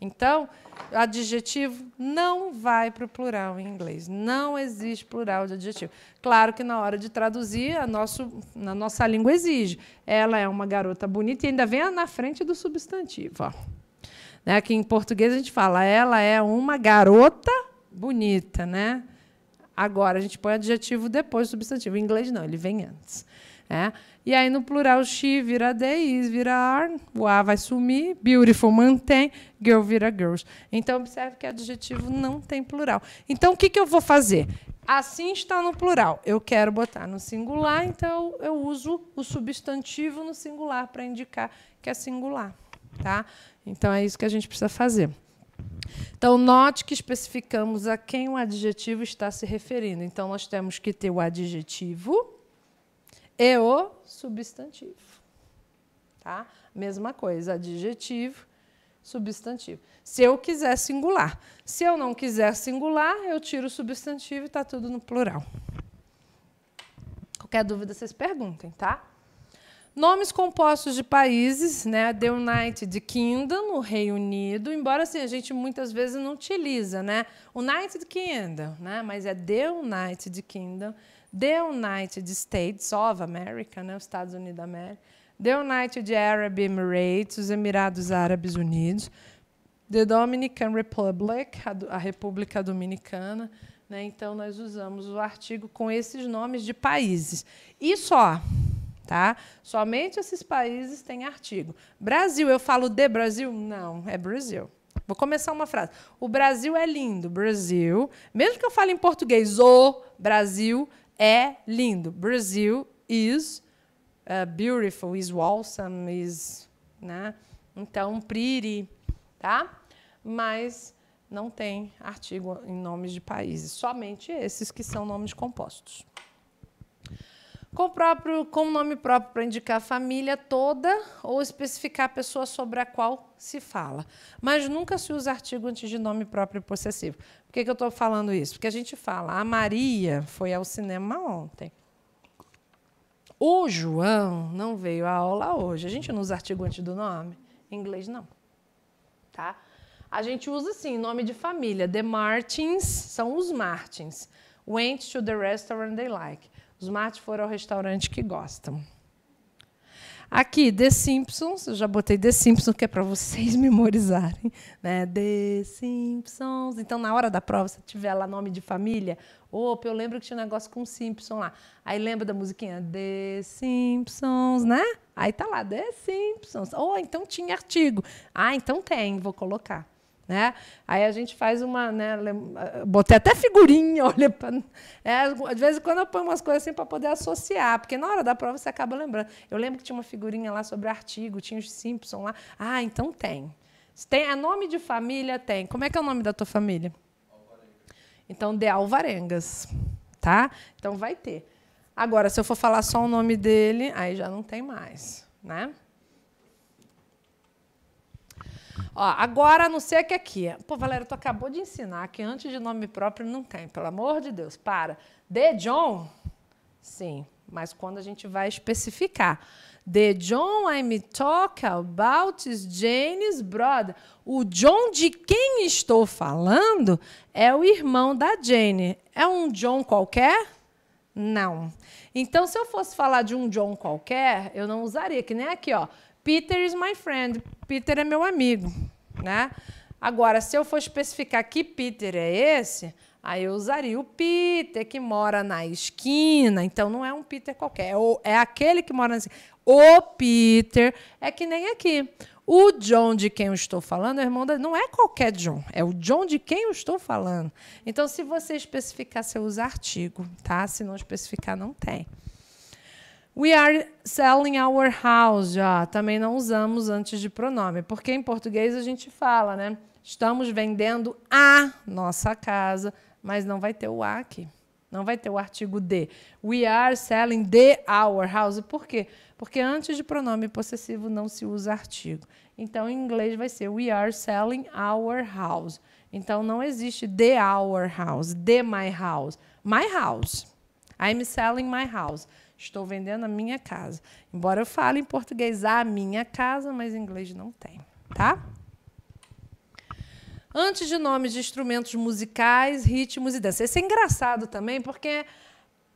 Então, adjetivo não vai para o plural em inglês. Não existe plural de adjetivo. Claro que na hora de traduzir, a, nosso, na nossa língua exige. Ela é uma garota bonita e ainda vem na frente do substantivo. Aqui Né? em português a gente fala, ela é uma garota bonita, né? Agora a gente põe adjetivo depois do substantivo. Em inglês não, ele vem antes. É? E aí, no plural, she vira they, is vira are, o a vai sumir, beautiful mantém, girl vira girls. Então, observe que adjetivo não tem plural. Então, o que, que eu vou fazer? Assim está no plural. Eu quero botar no singular, então eu uso o substantivo no singular para indicar que é singular. Tá? Então, é isso que a gente precisa fazer. Então, note que especificamos a quem o adjetivo está se referindo. Então, nós temos que ter o adjetivo e o substantivo. Tá? Mesma coisa, adjetivo, substantivo. Se eu quiser singular. Se eu não quiser singular, eu tiro o substantivo e está tudo no plural. Qualquer dúvida, vocês perguntem, tá? Nomes compostos de países, né? The United Kingdom, o Reino Unido, embora assim, a gente muitas vezes não utiliza, né? United Kingdom, né? Mas é The United Kingdom The United States of America, né, os Estados Unidos da América, The United Arab Emirates, os Emirados Árabes Unidos, The Dominican Republic, a, a República Dominicana. Né, então, nós usamos o artigo com esses nomes de países. E só, tá? Somente esses países têm artigo. Brasil, eu falo de Brasil? Não, é Brasil. Vou começar uma frase. O Brasil é lindo, Brasil. Mesmo que eu fale em português, o Brasil é lindo. Brazil is uh, beautiful, is awesome, is. Né? Então, pretty, tá? Mas não tem artigo em nomes de países, somente esses que são nomes compostos com, próprio, com nome próprio para indicar a família toda ou especificar a pessoa sobre a qual se fala. Mas nunca se usa artigo antes de nome próprio e possessivo. Por que, que eu estou falando isso? Porque a gente fala, a Maria foi ao cinema ontem. O João não veio à aula hoje. A gente não usa artigo antes do nome? Em inglês, não. Tá? A gente usa, sim, nome de família. The Martins são os Martins. Went to the restaurant they like. Os mates foram ao restaurante que gostam. Aqui, The Simpsons, eu já botei The Simpsons, que é para vocês memorizarem. Né? The Simpsons. Então, na hora da prova, se tiver lá nome de família, opa, eu lembro que tinha um negócio com Simpson lá. Aí lembra da musiquinha The Simpsons, né? Aí tá lá, The Simpsons. Ou oh, então tinha artigo. Ah, então tem, vou colocar. Né? Aí a gente faz uma. Né, ah, botei até figurinha, olha. Pra, né? vezes de vez em quando eu ponho umas coisas assim para poder associar, porque na hora da prova você acaba lembrando. Eu lembro que tinha uma figurinha lá sobre artigo, tinha os Simpson lá. Ah, então tem. tem é nome de família? Tem. Como é que é o nome da tua família? Alvarengas. Então, de Alvarengas. Tá? Então vai ter. Agora, se eu for falar só o nome dele, aí já não tem mais. Né? Ó, agora, a não ser que aqui. Pô, Valéria, tu acabou de ensinar que antes de nome próprio não tem, pelo amor de Deus, para. De John? Sim, mas quando a gente vai especificar. The John I'm talking about is Jane's brother. O John de quem estou falando é o irmão da Jane. É um John qualquer? Não. Então, se eu fosse falar de um John qualquer, eu não usaria, que nem aqui, ó. Peter is my friend. Peter é meu amigo. Né? Agora, se eu for especificar que Peter é esse, aí eu usaria o Peter que mora na esquina. Então, não é um Peter qualquer. É aquele que mora na esquina. O Peter é que nem aqui. O John de quem eu estou falando, é irmão, da... não é qualquer John, é o John de quem eu estou falando. Então, se você especificar, você usa artigo, tá? Se não especificar, não tem. We are selling our house já. Também não usamos antes de pronome, porque em português a gente fala, né? Estamos vendendo a nossa casa, mas não vai ter o a aqui. Não vai ter o artigo de. We are selling the our house. Por quê? Porque antes de pronome possessivo não se usa artigo. Então, em inglês vai ser we are selling our house. Então, não existe the our house, the my house. My house. I'm selling my house. Estou vendendo a minha casa. Embora eu fale em português a minha casa, mas em inglês não tem, tá? Antes de nomes de instrumentos musicais, ritmos e danças. Isso é engraçado também, porque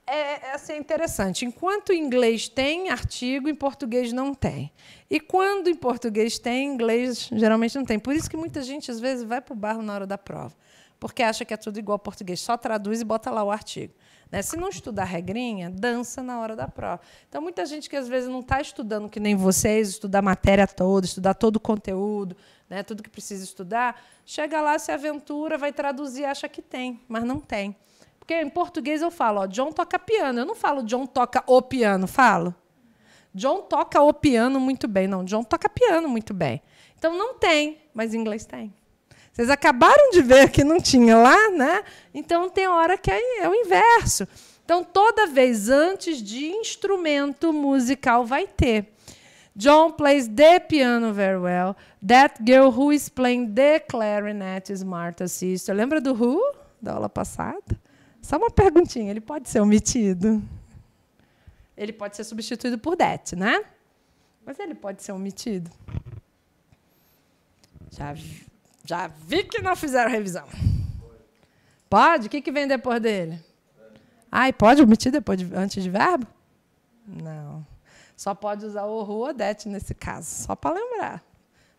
é, é, assim, é interessante. Enquanto em inglês tem artigo, em português não tem. E quando em português tem, em inglês geralmente não tem. Por isso que muita gente, às vezes, vai para o barro na hora da prova porque acha que é tudo igual ao português, só traduz e bota lá o artigo. Né? Se não estudar regrinha, dança na hora da prova. Então, muita gente que às vezes não está estudando que nem vocês, estudar matéria toda, estudar todo o conteúdo, né? tudo que precisa estudar, chega lá, se aventura, vai traduzir, acha que tem, mas não tem. Porque em português eu falo, ó, John toca piano. Eu não falo John toca o piano, falo. John toca o piano muito bem. Não, John toca piano muito bem. Então não tem, mas em inglês tem. Vocês acabaram de ver que não tinha lá, né? Então tem hora que é o inverso. Então toda vez antes de instrumento musical vai ter. John plays the piano very well. That girl who is playing the clarinet is Martha's sister. Lembra do Who da aula passada? Só uma perguntinha, ele pode ser omitido? Ele pode ser substituído por that, né? Mas ele pode ser omitido. Já vi. Já vi que não fizeram revisão. Pode? O que, que vem depois dele? Ah, e pode omitir depois de, antes de verbo? Não. Só pode usar o ou odete nesse caso, só para lembrar.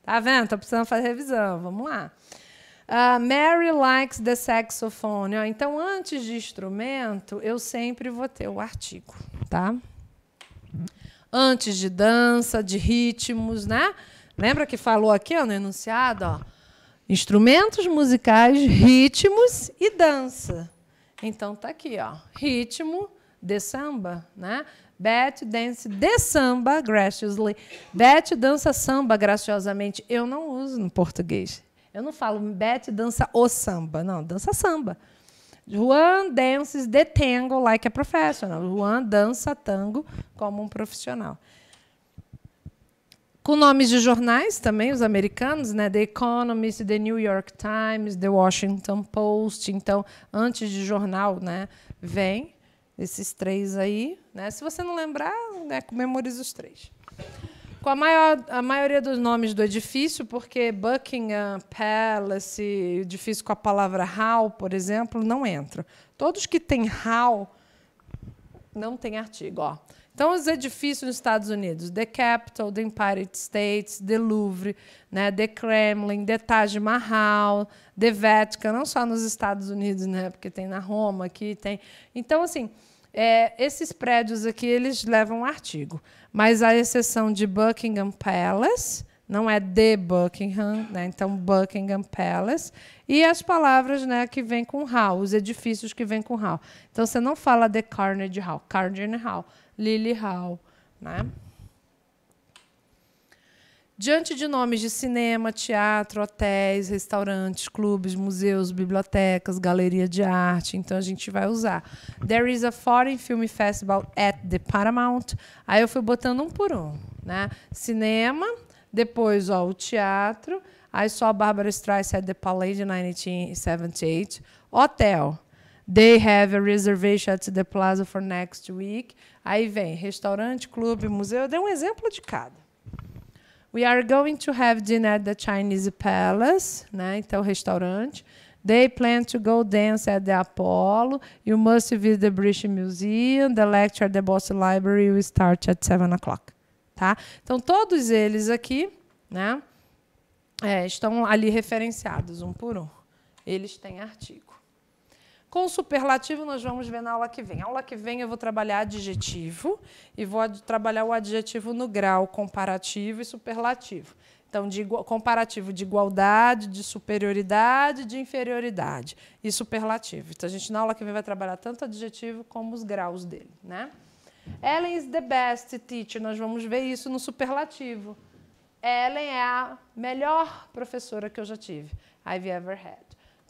Tá vendo? Estou precisando fazer revisão. Vamos lá. Uh, Mary likes the saxophone. Ó, então, antes de instrumento, eu sempre vou ter o artigo, tá? Antes de dança, de ritmos, né? Lembra que falou aqui ó, no enunciado? Ó, Instrumentos musicais, ritmos e dança. Então tá aqui, ó, ritmo de samba, né? Beth dance de samba graciously. Beth dança samba graciosamente. Eu não uso no português. Eu não falo Beth dança o samba, não, dança samba. Juan dances de tango like a professional. Juan dança tango como um profissional com nomes de jornais também, os americanos, né? The Economist, The New York Times, The Washington Post. Então, antes de jornal, né? Vem esses três aí. Né? Se você não lembrar, né? memoriza os três. Com a, maior, a maioria dos nomes do edifício, porque Buckingham Palace, edifício com a palavra hall, por exemplo, não entra. Todos que têm hall não tem artigo. Ó. Então, os edifícios nos Estados Unidos: The Capitol, The Empire States, The Louvre, né, The Kremlin, The Taj Mahal, The Vatican, não só nos Estados Unidos, né, porque tem na Roma aqui, tem. Então, assim, é, esses prédios aqui eles levam artigo, mas à exceção de Buckingham Palace, não é de Buckingham, né? então Buckingham Palace, e as palavras né, que vêm com Hall, os edifícios que vêm com Hall. Então você não fala de Carnegie Hall, Carnegie Hall, Lily Hall. Né? Diante de nomes de cinema, teatro, hotéis, restaurantes, clubes, museus, bibliotecas, galeria de arte, então a gente vai usar. There is a Foreign Film Festival at the Paramount. Aí eu fui botando um por um, né? Cinema, depois, ó, o teatro. Aí só a Barbara Streisand, The Palais de 1978. Hotel. They have a reservation at the Plaza for next week. Aí vem restaurante, clube, museu. Eu dei um exemplo de cada. We are going to have dinner at the Chinese Palace, né? Então, restaurante. They plan to go dance at the Apollo. You must visit the British Museum. The lecture at the Boston Library will start at 7 o'clock. Tá? Então, todos eles aqui né, é, estão ali referenciados, um por um. Eles têm artigo. Com o superlativo, nós vamos ver na aula que vem. A aula que vem eu vou trabalhar adjetivo e vou ad trabalhar o adjetivo no grau comparativo e superlativo. Então, de comparativo de igualdade, de superioridade, de inferioridade e superlativo. Então, a gente na aula que vem vai trabalhar tanto adjetivo como os graus dele, né? Ellen is the best teacher. Nós vamos ver isso no superlativo. Ellen é a melhor professora que eu já tive. I've ever had.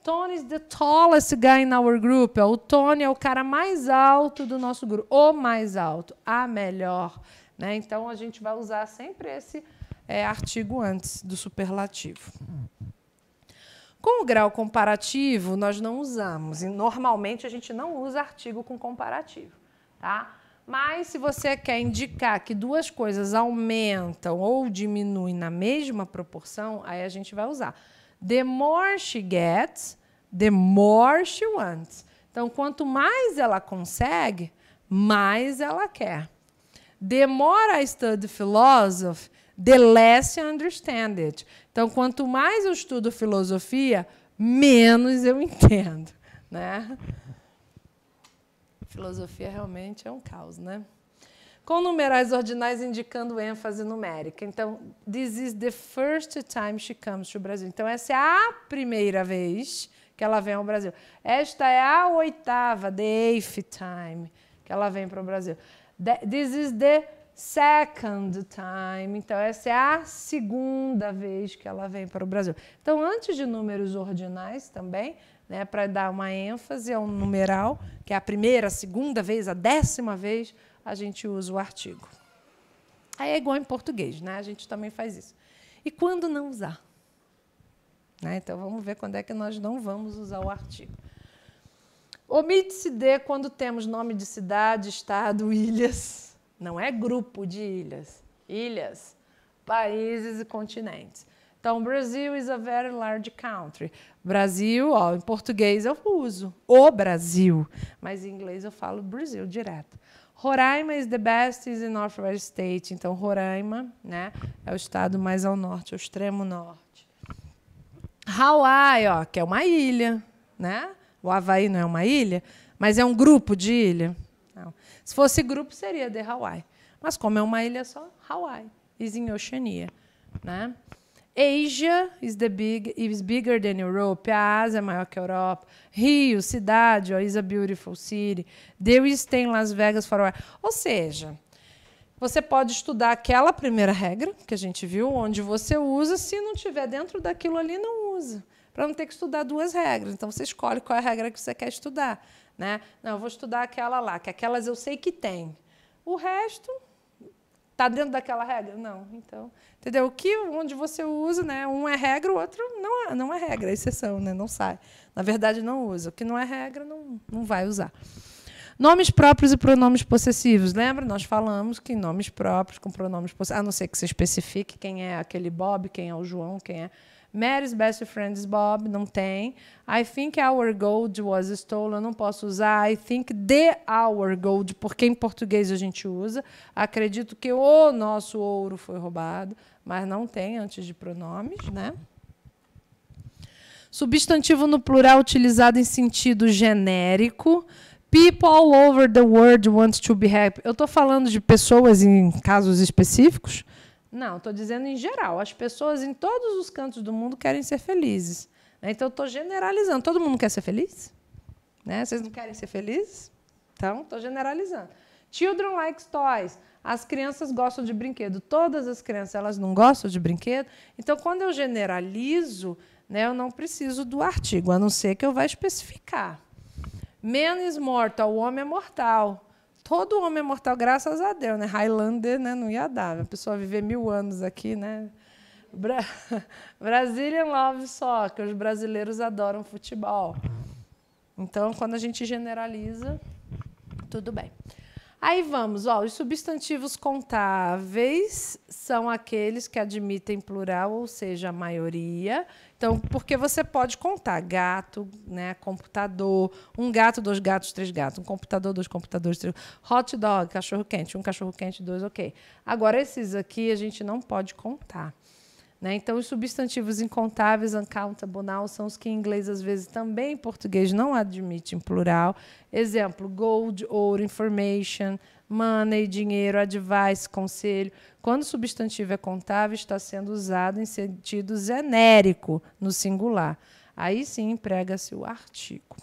Tony is the tallest guy in our group. É o Tony é o cara mais alto do nosso grupo. O mais alto. A melhor. Né? Então, a gente vai usar sempre esse é, artigo antes do superlativo. Com o grau comparativo, nós não usamos. E normalmente a gente não usa artigo com comparativo. Tá? Mas se você quer indicar que duas coisas aumentam ou diminuem na mesma proporção, aí a gente vai usar. The more she gets, the more she wants. Então, quanto mais ela consegue, mais ela quer. The more I study philosophy, the less I understand it. Então, quanto mais eu estudo filosofia, menos eu entendo, né? Filosofia realmente é um caos, né? Com numerais ordinais indicando ênfase numérica. Então, this is the first time she comes to Brasil. Então, essa é a primeira vez que ela vem ao Brasil. Esta é a oitava, the eighth time que ela vem para o Brasil. This is the second time. Então, essa é a segunda vez que ela vem para o Brasil. Então, antes de números ordinais também, né, para dar uma ênfase a um numeral, que é a primeira, a segunda vez, a décima vez, a gente usa o artigo. Aí é igual em português, né? a gente também faz isso. E quando não usar? Né? Então vamos ver quando é que nós não vamos usar o artigo. Omite-se de quando temos nome de cidade, estado, ilhas. Não é grupo de ilhas. Ilhas, países e continentes. Então, Brazil is a very large country. Brasil, ó, em português eu uso o Brasil, mas em inglês eu falo Brasil direto. Roraima is the best is in Northwest State. Então, Roraima, né, é o estado mais ao norte, é o extremo norte. Hawaii, ó, que é uma ilha, né? O Havaí não é uma ilha, mas é um grupo de ilha. Não. Se fosse grupo, seria de Hawaii. Mas como é uma ilha é só, Hawaii, is in Oceania, né? Asia is, the big, is bigger than Europe. A Ásia é maior que a Europa. Rio, cidade, ó, is a beautiful city. There is tem Las Vegas for a... Ou seja, você pode estudar aquela primeira regra que a gente viu, onde você usa, se não tiver dentro daquilo ali, não usa. Para não ter que estudar duas regras. Então você escolhe qual é a regra que você quer estudar. Né? Não, eu vou estudar aquela lá, que aquelas eu sei que tem. O resto, Está dentro daquela regra? Não. Então, entendeu? O que onde você usa, né? Um é regra, o outro não é, não é regra, é exceção, né? Não sai. Na verdade, não usa. O que não é regra, não, não vai usar. Nomes próprios e pronomes possessivos. Lembra? Nós falamos que nomes próprios com pronomes possessivos, a não ser que você especifique quem é aquele Bob, quem é o João, quem é Mary's best friend is Bob, não tem. I think our gold was stolen, não posso usar. I think the our gold, porque em português a gente usa. Acredito que o nosso ouro foi roubado, mas não tem antes de pronomes, né? Substantivo no plural utilizado em sentido genérico. People all over the world want to be happy. Eu estou falando de pessoas em casos específicos, não, estou dizendo em geral. As pessoas em todos os cantos do mundo querem ser felizes. Né? Então, estou generalizando. Todo mundo quer ser feliz? Né? Vocês não querem ser felizes? Então, estou generalizando. Children like toys. As crianças gostam de brinquedo. Todas as crianças elas não gostam de brinquedo. Então, quando eu generalizo, né, eu não preciso do artigo, a não ser que eu vá especificar. Man is mortal, o homem é mortal. Todo homem é mortal, graças a Deus, né? Highlander né? não ia dar. A pessoa viver mil anos aqui, né? Bra Brasília Love só, que os brasileiros adoram futebol. Então, quando a gente generaliza, tudo bem. Aí vamos, ó, os substantivos contáveis são aqueles que admitem plural, ou seja, a maioria. Então, porque você pode contar gato, né, computador, um gato, dois gatos, três gatos, um computador, dois computadores, três, hot dog, cachorro quente, um cachorro quente, dois, ok. Agora esses aqui a gente não pode contar. Né? Então, os substantivos incontáveis, uncountable, são os que em inglês, às vezes, também em português não admite em plural. Exemplo, gold, ouro, information, money, dinheiro, advice, conselho. Quando o substantivo é contável, está sendo usado em sentido genérico, no singular. Aí sim emprega-se o artigo.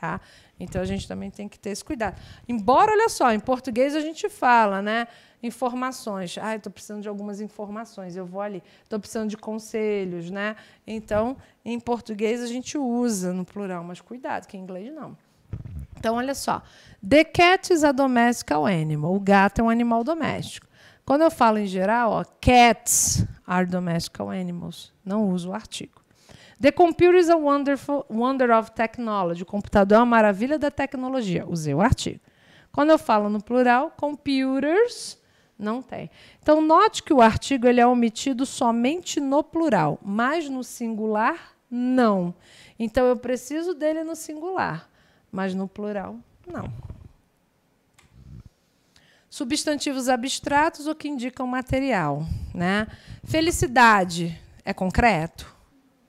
Tá? Então a gente também tem que ter esse cuidado. Embora, olha só, em português a gente fala, né? informações. Ah, estou precisando de algumas informações, eu vou ali. Estou precisando de conselhos, né? Então, em português a gente usa no plural, mas cuidado, que em inglês não. Então, olha só. The cat is a domestical animal. O gato é um animal doméstico. Quando eu falo em geral, ó, cats are domestical animals. Não uso o artigo. The computer is a wonderful wonder of technology. O computador é uma maravilha da tecnologia. Usei o artigo. Quando eu falo no plural, computers não tem. Então, note que o artigo ele é omitido somente no plural, mas no singular, não. Então, eu preciso dele no singular, mas no plural, não. Substantivos abstratos, o que indicam material. Né? Felicidade é concreto?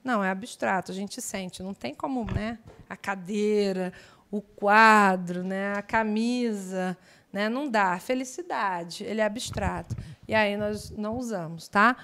Não, é abstrato, a gente sente. Não tem como né? a cadeira, o quadro, né? a camisa né? Não dá. Felicidade, ele é abstrato. E aí nós não usamos, tá?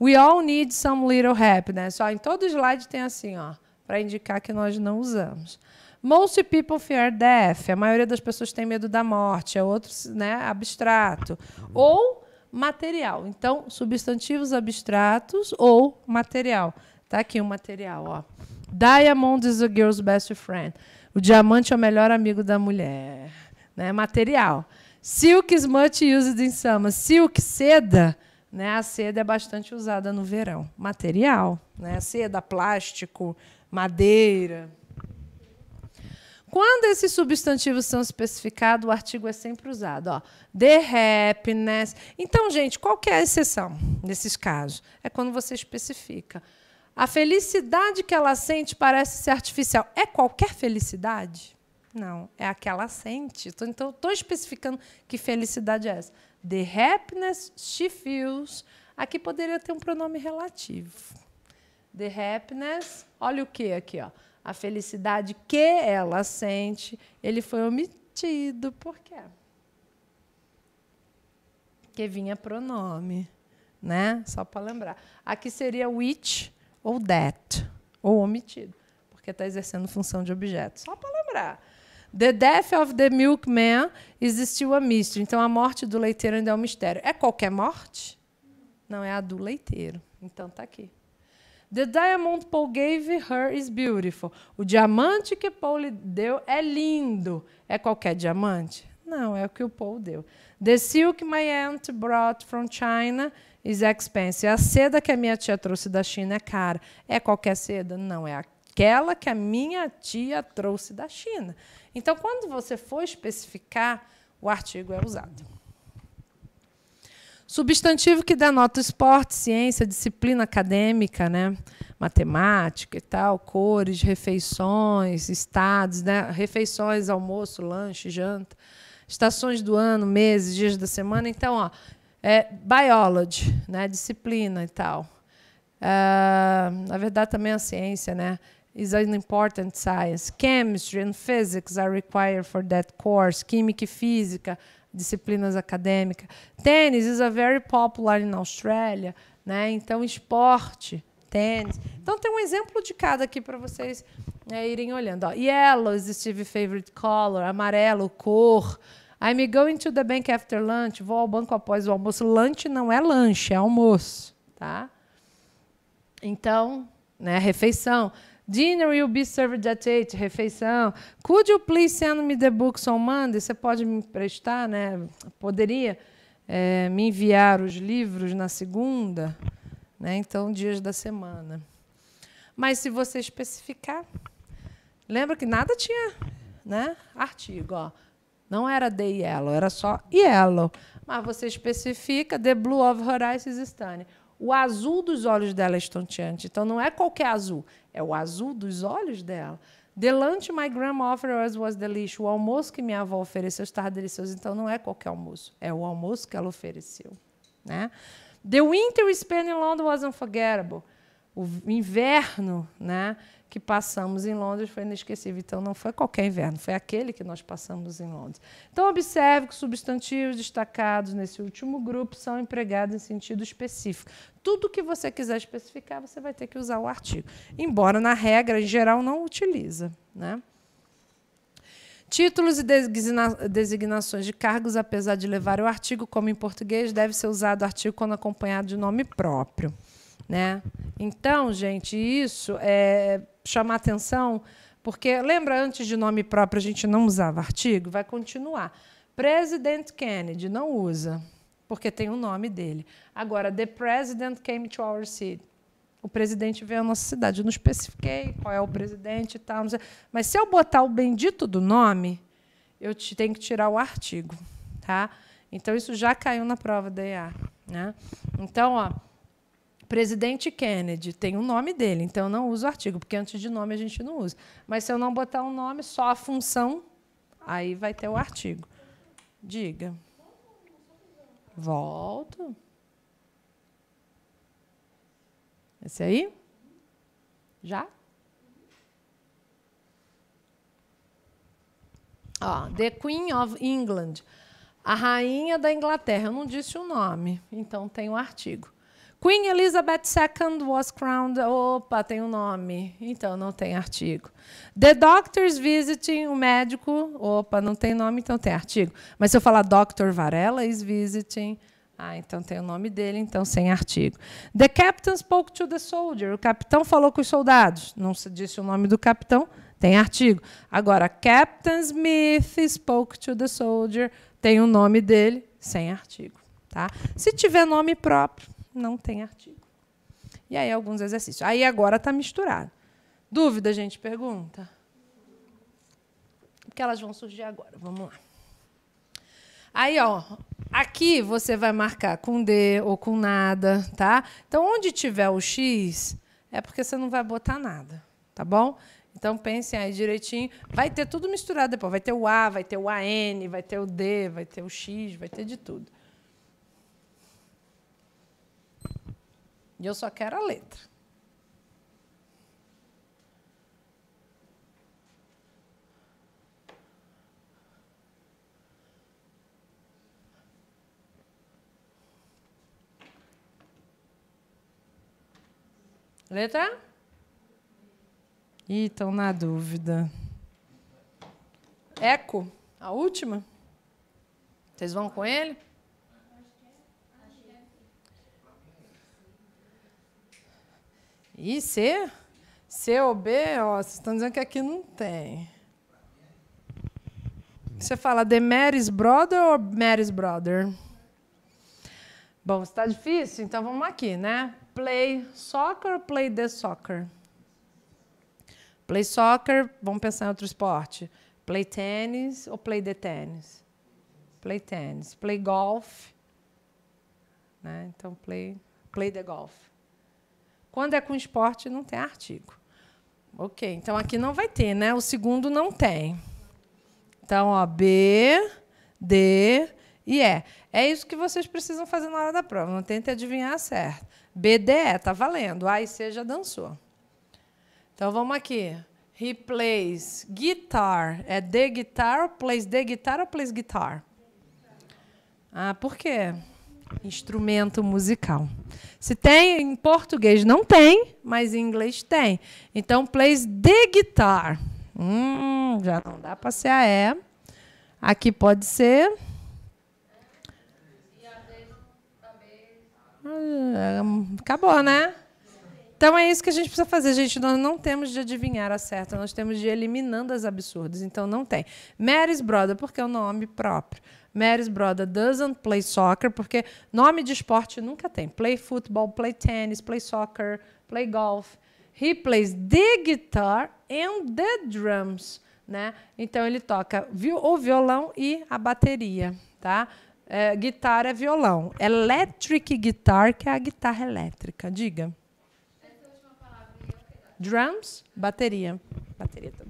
We all need some little happiness. Né? só em todo slide tem assim, ó, para indicar que nós não usamos. Most people fear death. A maioria das pessoas tem medo da morte. É outro, né, abstrato. Ou material. Então, substantivos abstratos ou material. Tá aqui o um material, ó. Diamond is a girl's best friend. O diamante é o melhor amigo da mulher né, material. Silk is much used in summer. Silk, seda, né, a seda é bastante usada no verão. Material, né, seda, plástico, madeira. Quando esses substantivos são especificados, o artigo é sempre usado. Ó, the happiness. Então, gente, qual é a exceção nesses casos? É quando você especifica. A felicidade que ela sente parece ser artificial. É qualquer felicidade? Não, é aquela sente. Então, estou especificando que felicidade é essa. The happiness she feels. Aqui poderia ter um pronome relativo. The happiness, olha o que aqui, ó. A felicidade que ela sente, ele foi omitido. Por quê? Porque vinha pronome, né? Só para lembrar. Aqui seria which ou that, ou omitido, porque está exercendo função de objeto. Só para lembrar. The Death of the Milkman existiu a mistura. Então, a morte do leiteiro ainda é um mistério. É qualquer morte? Não, é a do leiteiro. Então, está aqui. The diamond Paul gave her is beautiful. O diamante que Paul lhe deu é lindo. É qualquer diamante? Não, é o que o Paul deu. The silk my aunt brought from China is expensive. A seda que a minha tia trouxe da China é cara. É qualquer seda? Não, é a aquela que a minha tia trouxe da China. Então, quando você for especificar, o artigo é usado. Substantivo que denota esporte, ciência, disciplina acadêmica, né? matemática e tal, cores, refeições, estados, né? refeições, almoço, lanche, janta, estações do ano, meses, dias da semana. Então, ó, é biology, né? disciplina e tal. Ah, na verdade, também a ciência, né? is an important science. Chemistry and physics are required for that course. Química e física, disciplinas acadêmicas. Tênis is a very popular in Australia, né? Então esporte, tênis. Então tem um exemplo de cada aqui para vocês né, irem olhando. Ó, yellow is Steve's favorite color, amarelo, cor. I'm going to the bank after lunch. Vou ao banco após o almoço. Lunch não é lanche, é almoço, tá? Então, né, refeição. Dinner will be served at eight. Refeição. Could you please send me the books on Monday? Você pode me emprestar, né? Poderia é, me enviar os livros na segunda? Né? Então, dias da semana. Mas se você especificar, lembra que nada tinha né? artigo. Ó. Não era the yellow, era só yellow. Mas você especifica the blue of horizons stunning o azul dos olhos dela é estonteante. Então não é qualquer azul, é o azul dos olhos dela. The lunch my grandma offered us was delicious. O almoço que minha avó ofereceu estava delicioso. Então não é qualquer almoço, é o almoço que ela ofereceu, né? The winter spent in London was unforgettable o inverno né, que passamos em Londres foi inesquecível. Então, não foi qualquer inverno, foi aquele que nós passamos em Londres. Então, observe que os substantivos destacados nesse último grupo são empregados em sentido específico. Tudo que você quiser especificar, você vai ter que usar o artigo. Embora, na regra, em geral, não utiliza. Né? Títulos e designações de cargos, apesar de levar o artigo como em português, deve ser usado o artigo quando acompanhado de nome próprio. Né? Então, gente, isso é chamar atenção, porque lembra antes de nome próprio a gente não usava artigo? Vai continuar. President Kennedy não usa, porque tem o nome dele. Agora, The President came to our city. O presidente veio à nossa cidade. Eu não especifiquei qual é o presidente e tal. Mas se eu botar o bendito do nome, eu te, tenho que tirar o artigo. Tá? Então, isso já caiu na prova da EA. Né? Então, ó, Presidente Kennedy, tem o nome dele, então eu não uso o artigo, porque antes de nome a gente não usa. Mas se eu não botar um nome, só a função, aí vai ter o artigo. Diga. Volto. Esse aí? Já? Ó, The Queen of England. A rainha da Inglaterra. Eu não disse o nome, então tem o um artigo. Queen Elizabeth II was crowned. Opa, tem um nome. Então não tem artigo. The doctor's visiting, o médico. Opa, não tem nome, então tem artigo. Mas se eu falar Dr. Varela is visiting, ah, então tem o nome dele, então sem artigo. The captain spoke to the soldier. O capitão falou com os soldados. Não se disse o nome do capitão, tem artigo. Agora, Captain Smith spoke to the soldier. Tem o nome dele, sem artigo. Tá? Se tiver nome próprio, não tem artigo. E aí alguns exercícios. Aí agora está misturado. Dúvida, gente, pergunta? Porque elas vão surgir agora. Vamos lá. Aí, ó, aqui você vai marcar com D ou com nada, tá? Então, onde tiver o X, é porque você não vai botar nada, tá bom? Então pensem aí direitinho. Vai ter tudo misturado depois. Vai ter o A, vai ter o AN, vai ter o D, vai ter o X, vai ter de tudo. E eu só quero a letra. Letra? Ih, estão na dúvida. Eco, a última? Vocês vão com ele? E C? C ou B? Ó, vocês estão dizendo que aqui não tem. Você fala The Mary's Brother ou Mary's Brother? Bom, está difícil, então vamos aqui, né? Play soccer ou play the soccer? Play soccer, vamos pensar em outro esporte. Play tênis ou play the tênis? Play tênis. Play golf. Né? Então, play, play the golf. Quando é com esporte, não tem artigo. Ok, então aqui não vai ter, né? O segundo não tem. Então, ó, B, D e E. É isso que vocês precisam fazer na hora da prova. Não tentem adivinhar certo. B, D, E, tá valendo. A e C já dançou. Então, vamos aqui. He plays guitar. É the guitar, plays the guitar ou plays guitar? Ah, por quê? Por quê? instrumento musical. Se tem em português não tem, mas em inglês tem. Então plays the guitar. Hum, já não dá para ser a E. Aqui pode ser ah, Acabou, né? Então é isso que a gente precisa fazer, gente. Nós não temos de adivinhar a certa, nós temos de ir eliminando as absurdas. Então não tem. Mary's Brother, porque é o um nome próprio. Mary's brother doesn't play soccer, porque nome de esporte nunca tem. Play football, play tennis, play soccer, play golf. He plays the guitar and the drums, né? Então ele toca o violão e a bateria, tá? É, guitarra é violão. Electric guitar, que é a guitarra elétrica. Diga. Drums, bateria. Bateria também.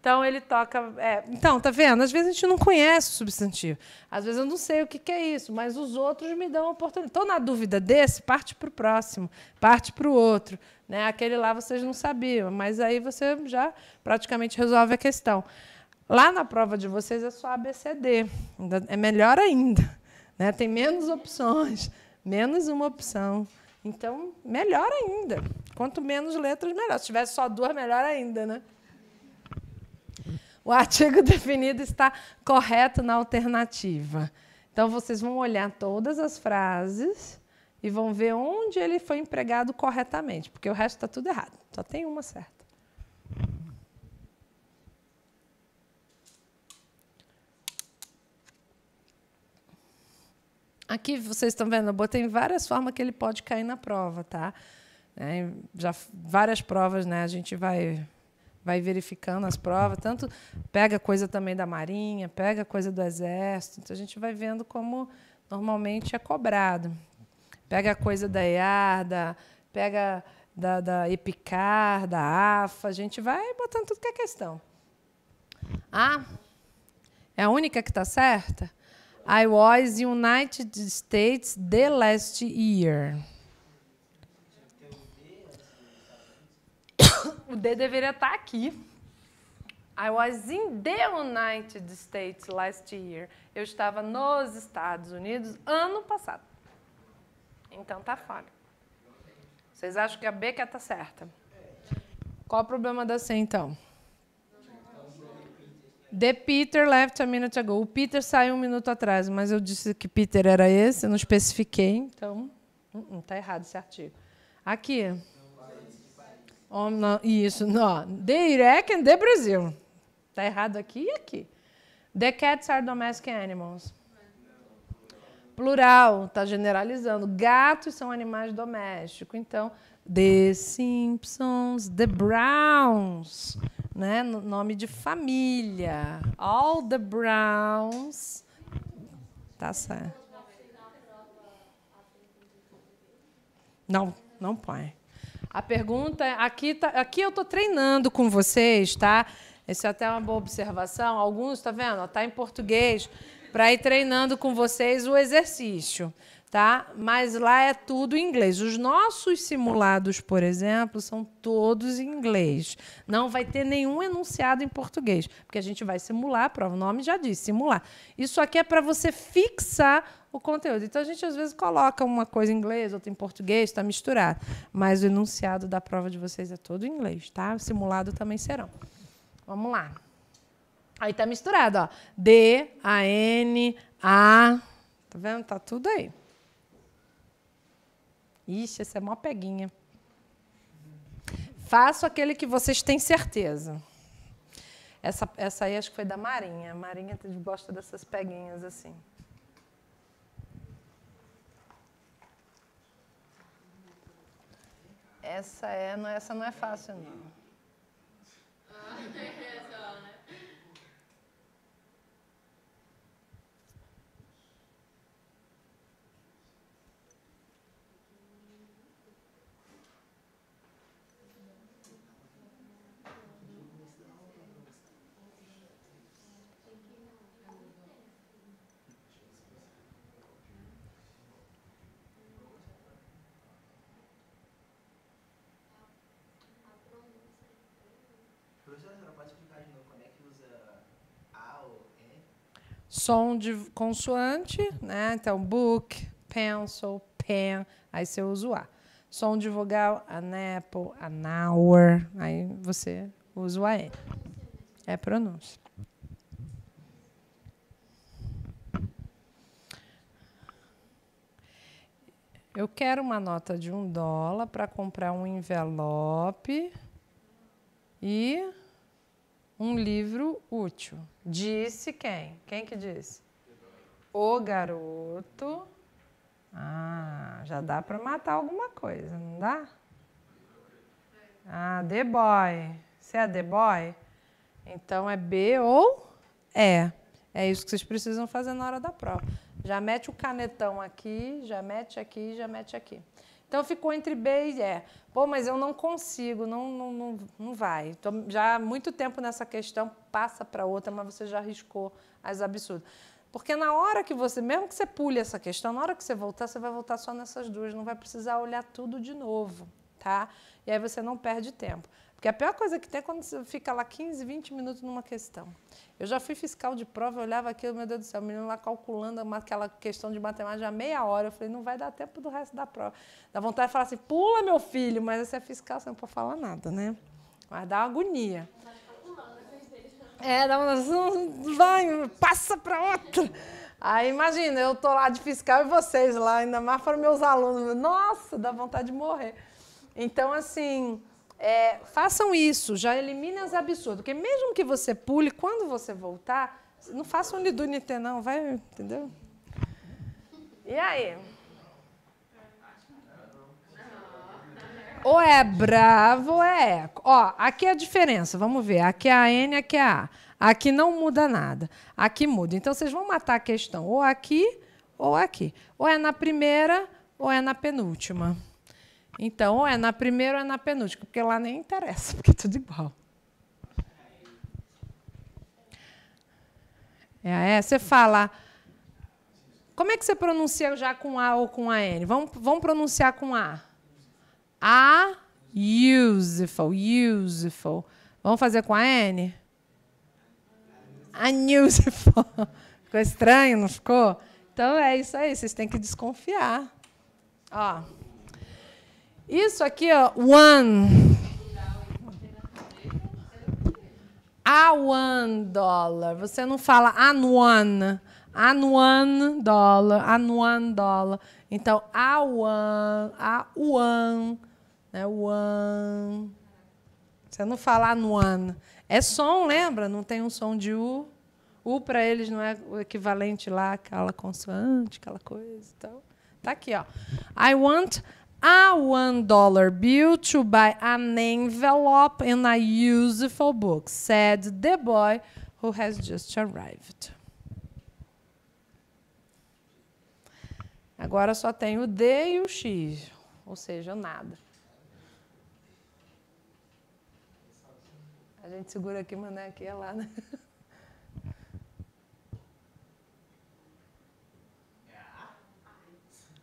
Então ele toca. É, então, tá vendo? Às vezes a gente não conhece o substantivo. Às vezes eu não sei o que, que é isso, mas os outros me dão a oportunidade. Estou na dúvida desse, parte para o próximo, parte para o outro. Né? Aquele lá vocês não sabiam, mas aí você já praticamente resolve a questão. Lá na prova de vocês é só ABCD. É melhor ainda. Né? Tem menos opções, menos uma opção. Então, melhor ainda. Quanto menos letras, melhor. Se tivesse só duas, melhor ainda, né? O artigo definido está correto na alternativa. Então, vocês vão olhar todas as frases e vão ver onde ele foi empregado corretamente, porque o resto está tudo errado, só tem uma certa. Aqui vocês estão vendo, eu botei várias formas que ele pode cair na prova, tá? É, já várias provas, né? A gente vai vai verificando as provas, tanto pega coisa também da Marinha, pega coisa do Exército, então a gente vai vendo como normalmente é cobrado. Pega coisa da EARDA, pega da, da EPICAR, da AFA, a gente vai botando tudo que é questão. Ah, é a única que está certa? I was United States the last year. o D deveria estar tá aqui. I was in the United States last year. Eu estava nos Estados Unidos ano passado. Então tá fora. Vocês acham que a B que é tá certa? Qual o problema da C então? The Peter left a minute ago. O Peter saiu um minuto atrás, mas eu disse que Peter era esse, eu não especifiquei, então uh -uh, tá errado esse artigo. Aqui. Homem não, isso, não. The Iraq and the Brasil. Está errado aqui e aqui. The cats are domestic animals. Plural, está generalizando. Gatos são animais domésticos. Então, The Simpsons, The Browns, né? nome de família. All the Browns. Tá certo. Não, não põe. A pergunta aqui tá, aqui eu estou treinando com vocês, tá? Isso é até uma boa observação. Alguns, está vendo? Está em português para ir treinando com vocês o exercício tá? Mas lá é tudo em inglês. Os nossos simulados, por exemplo, são todos em inglês. Não vai ter nenhum enunciado em português, porque a gente vai simular, a prova, o nome já diz, simular. Isso aqui é para você fixar o conteúdo. Então a gente às vezes coloca uma coisa em inglês, outra em português, está misturado. Mas o enunciado da prova de vocês é todo em inglês, tá? O simulado também serão. Vamos lá. Aí tá misturado, ó. D, A, N, A. Tá vendo? Tá tudo aí. Ixi, essa é mó peguinha. Faço aquele que vocês têm certeza. Essa, essa aí acho que foi da Marinha. A Marinha gosta tá dessas peguinhas assim. Essa é, não, é, essa não é fácil não. som de consoante, né? Então, book, pencil, pen, aí você usa o A. Som de vogal, an apple, an hour, aí você usa o AN. É pronúncia. Eu quero uma nota de um dólar para comprar um envelope e um livro útil. Disse quem? Quem que disse? O garoto. Ah, já dá para matar alguma coisa, não dá? Ah, the boy. Você é the boy? Então é B ou é. É isso que vocês precisam fazer na hora da prova. Já mete o canetão aqui, já mete aqui, já mete aqui. Então ficou entre B e E. Pô, mas eu não consigo, não, não, não, não vai. Tô então, já há muito tempo nessa questão, passa para outra, mas você já arriscou as absurdas. Porque na hora que você, mesmo que você pule essa questão, na hora que você voltar, você vai voltar só nessas duas, não vai precisar olhar tudo de novo, tá? E aí você não perde tempo. Porque a pior coisa que tem é quando você fica lá 15, 20 minutos numa questão. Eu já fui fiscal de prova, eu olhava aquilo, meu Deus do céu, o menino lá calculando aquela questão de matemática há meia hora. Eu falei, não vai dar tempo do resto da prova. Dá vontade de falar assim, pula, meu filho, mas você é fiscal, você não pode falar nada, né? Mas dá uma agonia. É, dá uma. Vai, passa para outra. Aí imagina, eu tô lá de fiscal e vocês lá, ainda mais foram meus alunos. Nossa, dá vontade de morrer. Então, assim, é, façam isso, já elimine as absurdas. Porque mesmo que você pule, quando você voltar, não faça um do não, vai, entendeu? E aí? Ou é bravo ou é eco. Ó, aqui é a diferença, vamos ver. Aqui é a N, aqui é a A. Aqui não muda nada. Aqui muda. Então vocês vão matar a questão ou aqui ou aqui. Ou é na primeira ou é na penúltima. Então, ou é na primeira ou é na penúltima, porque lá nem interessa, porque é tudo igual. É, é, você fala. Como é que você pronuncia já com A ou com AN? Vamos, vamos pronunciar com A. A, useful, useful. Vamos fazer com a N? Unuseful. Ficou estranho, não ficou? Então é isso aí, vocês têm que desconfiar. Ó. Isso aqui, ó, one. A one dollar. Você não fala an one. An one dollar. An one dollar. Então, a one. A one. Né, one. Você não fala an one. É som, lembra? Não tem um som de U. U para eles não é o equivalente lá, aquela consoante, aquela coisa. Então, tá aqui, ó. I want a one dollar bill to buy an envelope and a useful book, said the boy who has just arrived. Agora só tem o D e o X, ou seja, nada. A gente segura aqui, mas é aqui, é lá, né?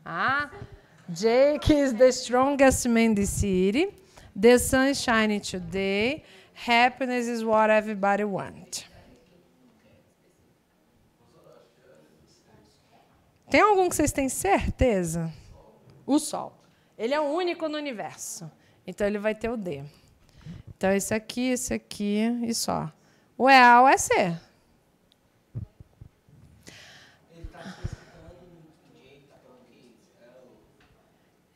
Ah! Jake is the strongest man in the city. The sun is shining today. Happiness is what everybody wants. Tem algum que vocês têm certeza? O Sol. Ele é o único no universo. Então ele vai ter o D. Então esse aqui, esse aqui e só. O E A, o E é C.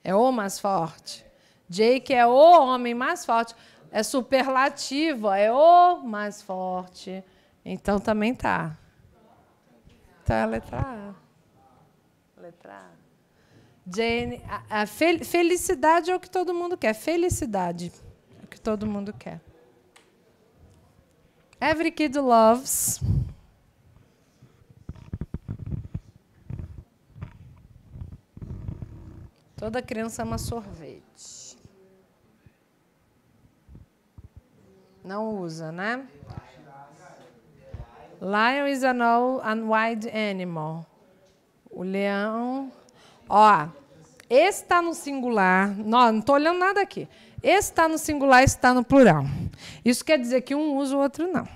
É o mais forte. Jake é o homem mais forte. É superlativa, é o mais forte. Então também tá. Então é a letra A. Letra A. Jane, a, a fel, felicidade é o que todo mundo quer. Felicidade é o que todo mundo quer. Every kid loves. Toda criança ama sorvete. Não usa, né? Lion is an old and wild animal. O leão. Ó, esse está no singular. Não, não estou olhando nada aqui. Esse está no singular, esse está no plural. Isso quer dizer que um usa o outro não.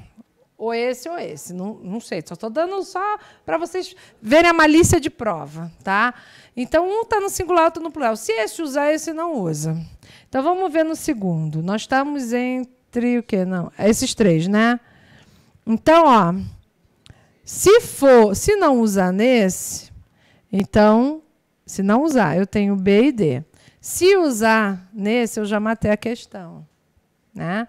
Ou esse ou esse. Não, não sei. Só estou dando só para vocês verem a malícia de prova, tá? Tá? Então, um está no singular, outro no plural. Se esse usar, esse não usa. Então, vamos ver no segundo. Nós estamos entre o quê? Não, esses três, né? Então, ó, se for, se não usar nesse, então, se não usar, eu tenho B e D. Se usar nesse, eu já matei a questão, né?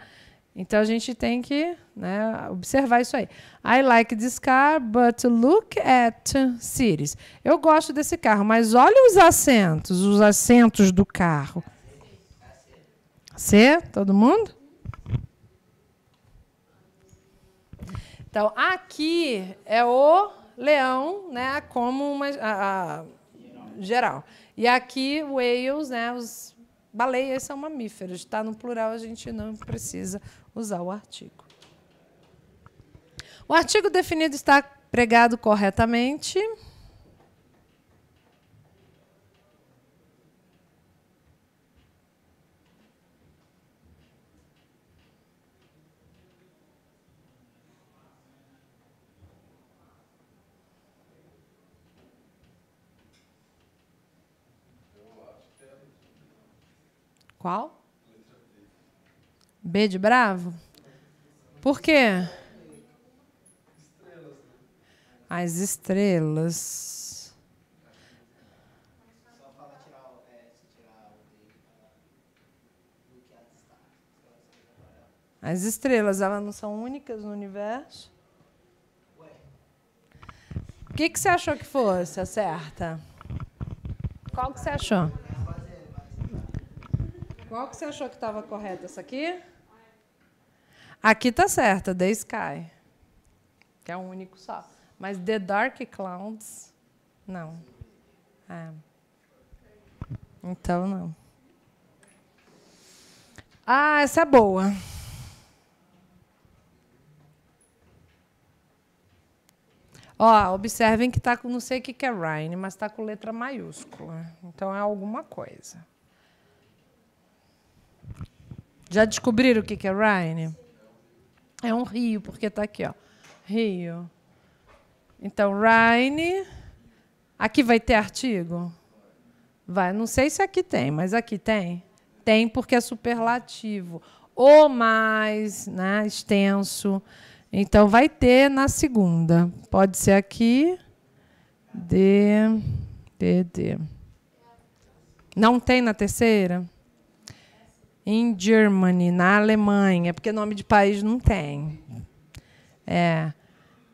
Então a gente tem que né, observar isso aí. I like this car, but look at cities. Eu gosto desse carro, mas olha os assentos, os assentos do carro. C, todo mundo? Então aqui é o leão, né, como uma a, a, geral. E aqui whales, né, os baleias são mamíferos. Está no plural, a gente não precisa usar o artigo. O artigo definido está pregado corretamente. Qual? B de bravo? Por quê? As estrelas. As estrelas, elas não são únicas no universo? O que, que você achou que fosse acerta? certa? Qual que você achou? Qual que você achou que estava correta? Essa aqui? Aqui tá certa, The Sky. Que é o único só. Mas The Dark Clouds, não. É. Então, não. Ah, essa é boa. Ó, observem que está com não sei o que, é Ryan, mas está com letra maiúscula. Então é alguma coisa. Já descobriram o que, é Ryan? É um rio, porque está aqui, ó. Rio. Então, Rhine. Aqui vai ter artigo? Vai. Não sei se aqui tem, mas aqui tem. Tem porque é superlativo. Ou mais, né? Extenso. Então, vai ter na segunda. Pode ser aqui. D, D, D. Não tem na terceira? In Germany, na Alemanha, é porque nome de país não tem. É.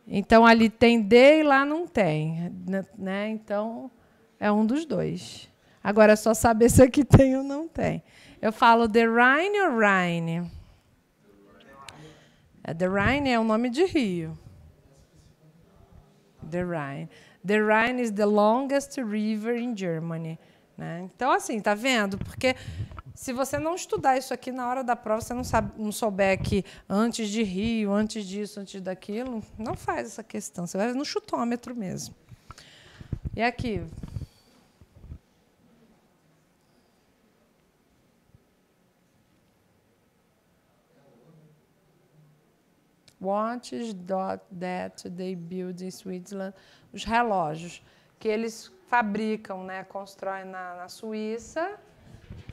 Então ali tem D e lá não tem, né, né? Então é um dos dois. Agora é só saber se aqui tem ou não tem. Eu falo The Rhine ou Rhine? É, the Rhine é o nome de rio. The Rhine. The Rhine is the longest river in Germany. Né? Então, assim, tá vendo? Porque se você não estudar isso aqui na hora da prova, você não, sabe, não souber que antes de Rio, antes disso, antes daquilo, não faz essa questão. Você vai no chutômetro mesmo. E aqui? watches that they build in Switzerland? Os relógios que eles fabricam, né? constroem na, na Suíça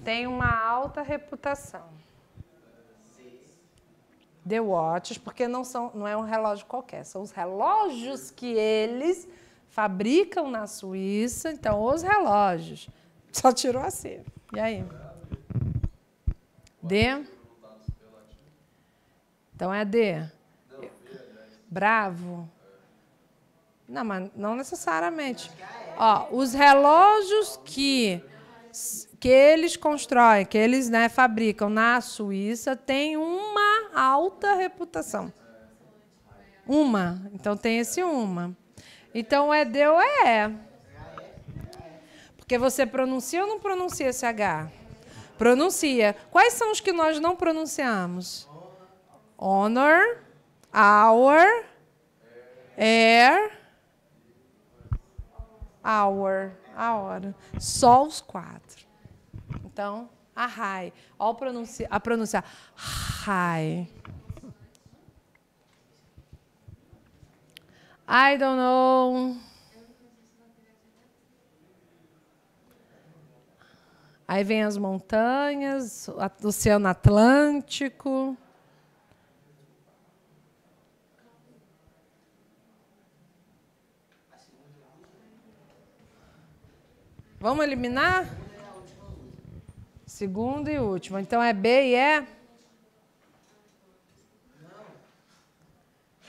tem uma alta reputação. The Watches, porque não, são, não é um relógio qualquer, são os relógios que eles fabricam na Suíça. Então, os relógios. Só tirou a C. E aí? D? Então é D. Bravo. Não, mas não necessariamente. Ó, os relógios que que eles constroem, que eles né, fabricam na Suíça, tem uma alta reputação. Uma. Então tem esse uma. Então é deu é. Porque você pronuncia ou não pronuncia esse H? Pronuncia. Quais são os que nós não pronunciamos? Honor, our, air, hour, a hora. Só os quatro. Então, a RAI. Ao pronunciar, a pronunciar RAI. I don't know. Aí vem as montanhas, o Oceano Atlântico. Vamos eliminar? Segundo e último. Então é B e E.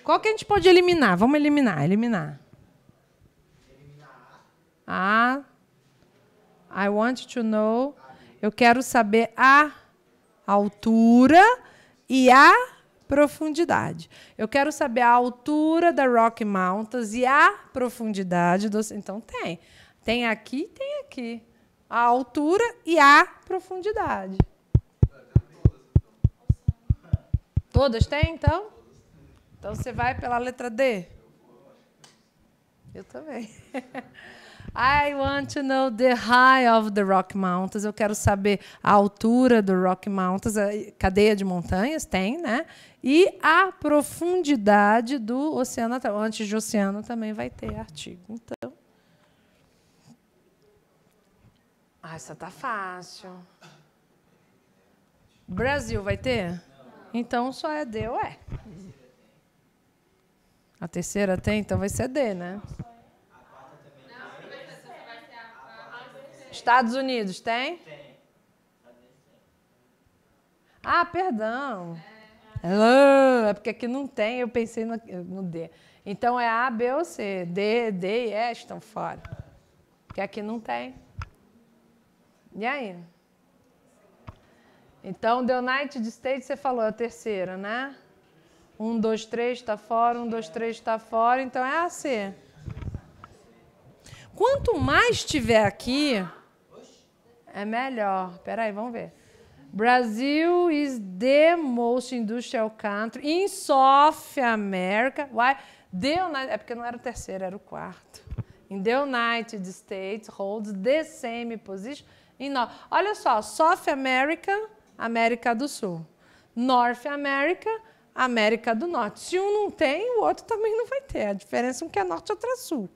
Qual que a gente pode eliminar? Vamos eliminar, eliminar. A. I want to know. Eu quero saber a altura e a profundidade. Eu quero saber a altura da Rock Mountains e a profundidade dos. Então tem. Tem aqui, tem aqui a altura e a profundidade. Todas têm, então? Então você vai pela letra D. Eu também. I want to know the height of the Rock Mountains. Eu quero saber a altura do Rock Mountains, a é, cadeia de montanhas tem, né? E a profundidade do oceano, antes de oceano também vai ter artigo. Então, Ah, essa tá fácil. Brasil vai ter? Então só é D ou E. A terceira tem, então vai ser D, né? Estados Unidos tem? Tem. Ah, perdão. É porque aqui não tem, eu pensei no, no D. Então é A, B ou C. D, D e E estão fora. Porque aqui não tem. E aí? Então, The United States, você falou, é a terceira, né? Um, dois, três, está fora. Um, dois, três, está fora. Então, é a C. Quanto mais tiver aqui, é melhor. Espera aí, vamos ver. Brazil is the most industrial country in South America. Why? The United, é porque não era o terceiro, era o quarto. In the United States holds the same position e no... Olha só, South America, América do Sul. North America, América do Norte. Se um não tem, o outro também não vai ter. A diferença é um que é norte e outro é sul,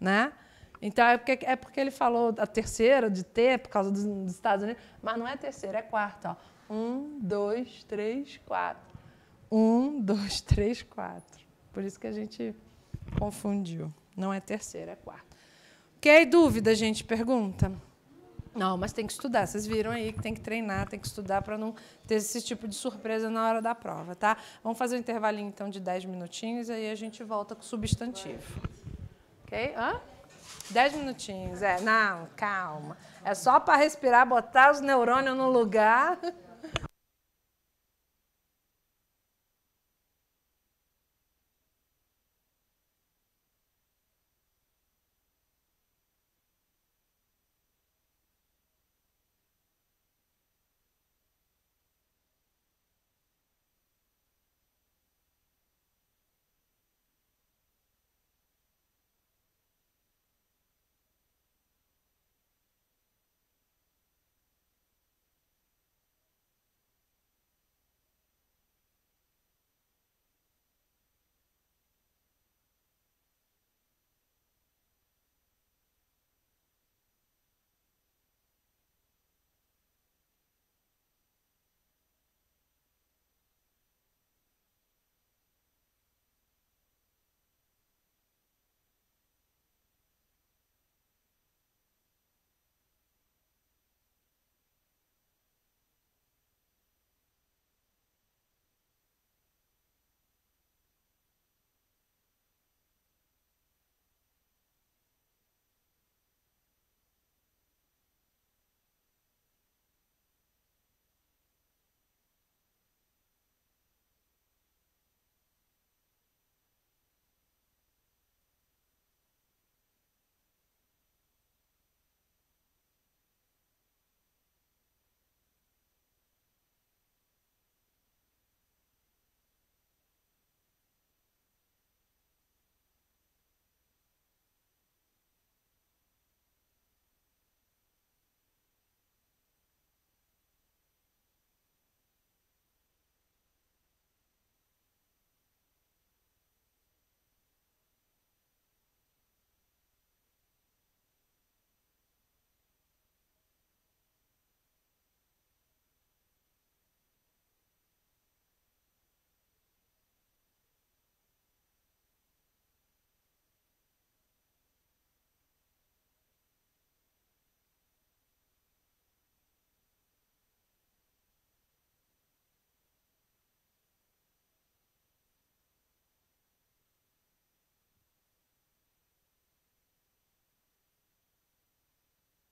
né? Então é porque, é porque ele falou a terceira de ter por causa dos, dos Estados Unidos, mas não é terceira, é quarta. Ó. Um, dois, três, quatro. Um, dois, três, quatro. Por isso que a gente confundiu. Não é terceira, é quarta. Ok? Dúvida, gente? Pergunta? Não, mas tem que estudar. Vocês viram aí que tem que treinar, tem que estudar para não ter esse tipo de surpresa na hora da prova, tá? Vamos fazer um intervalinho então de 10 minutinhos aí a gente volta com o substantivo. OK? Hã? 10 minutinhos, é. Não, calma. É só para respirar, botar os neurônios no lugar.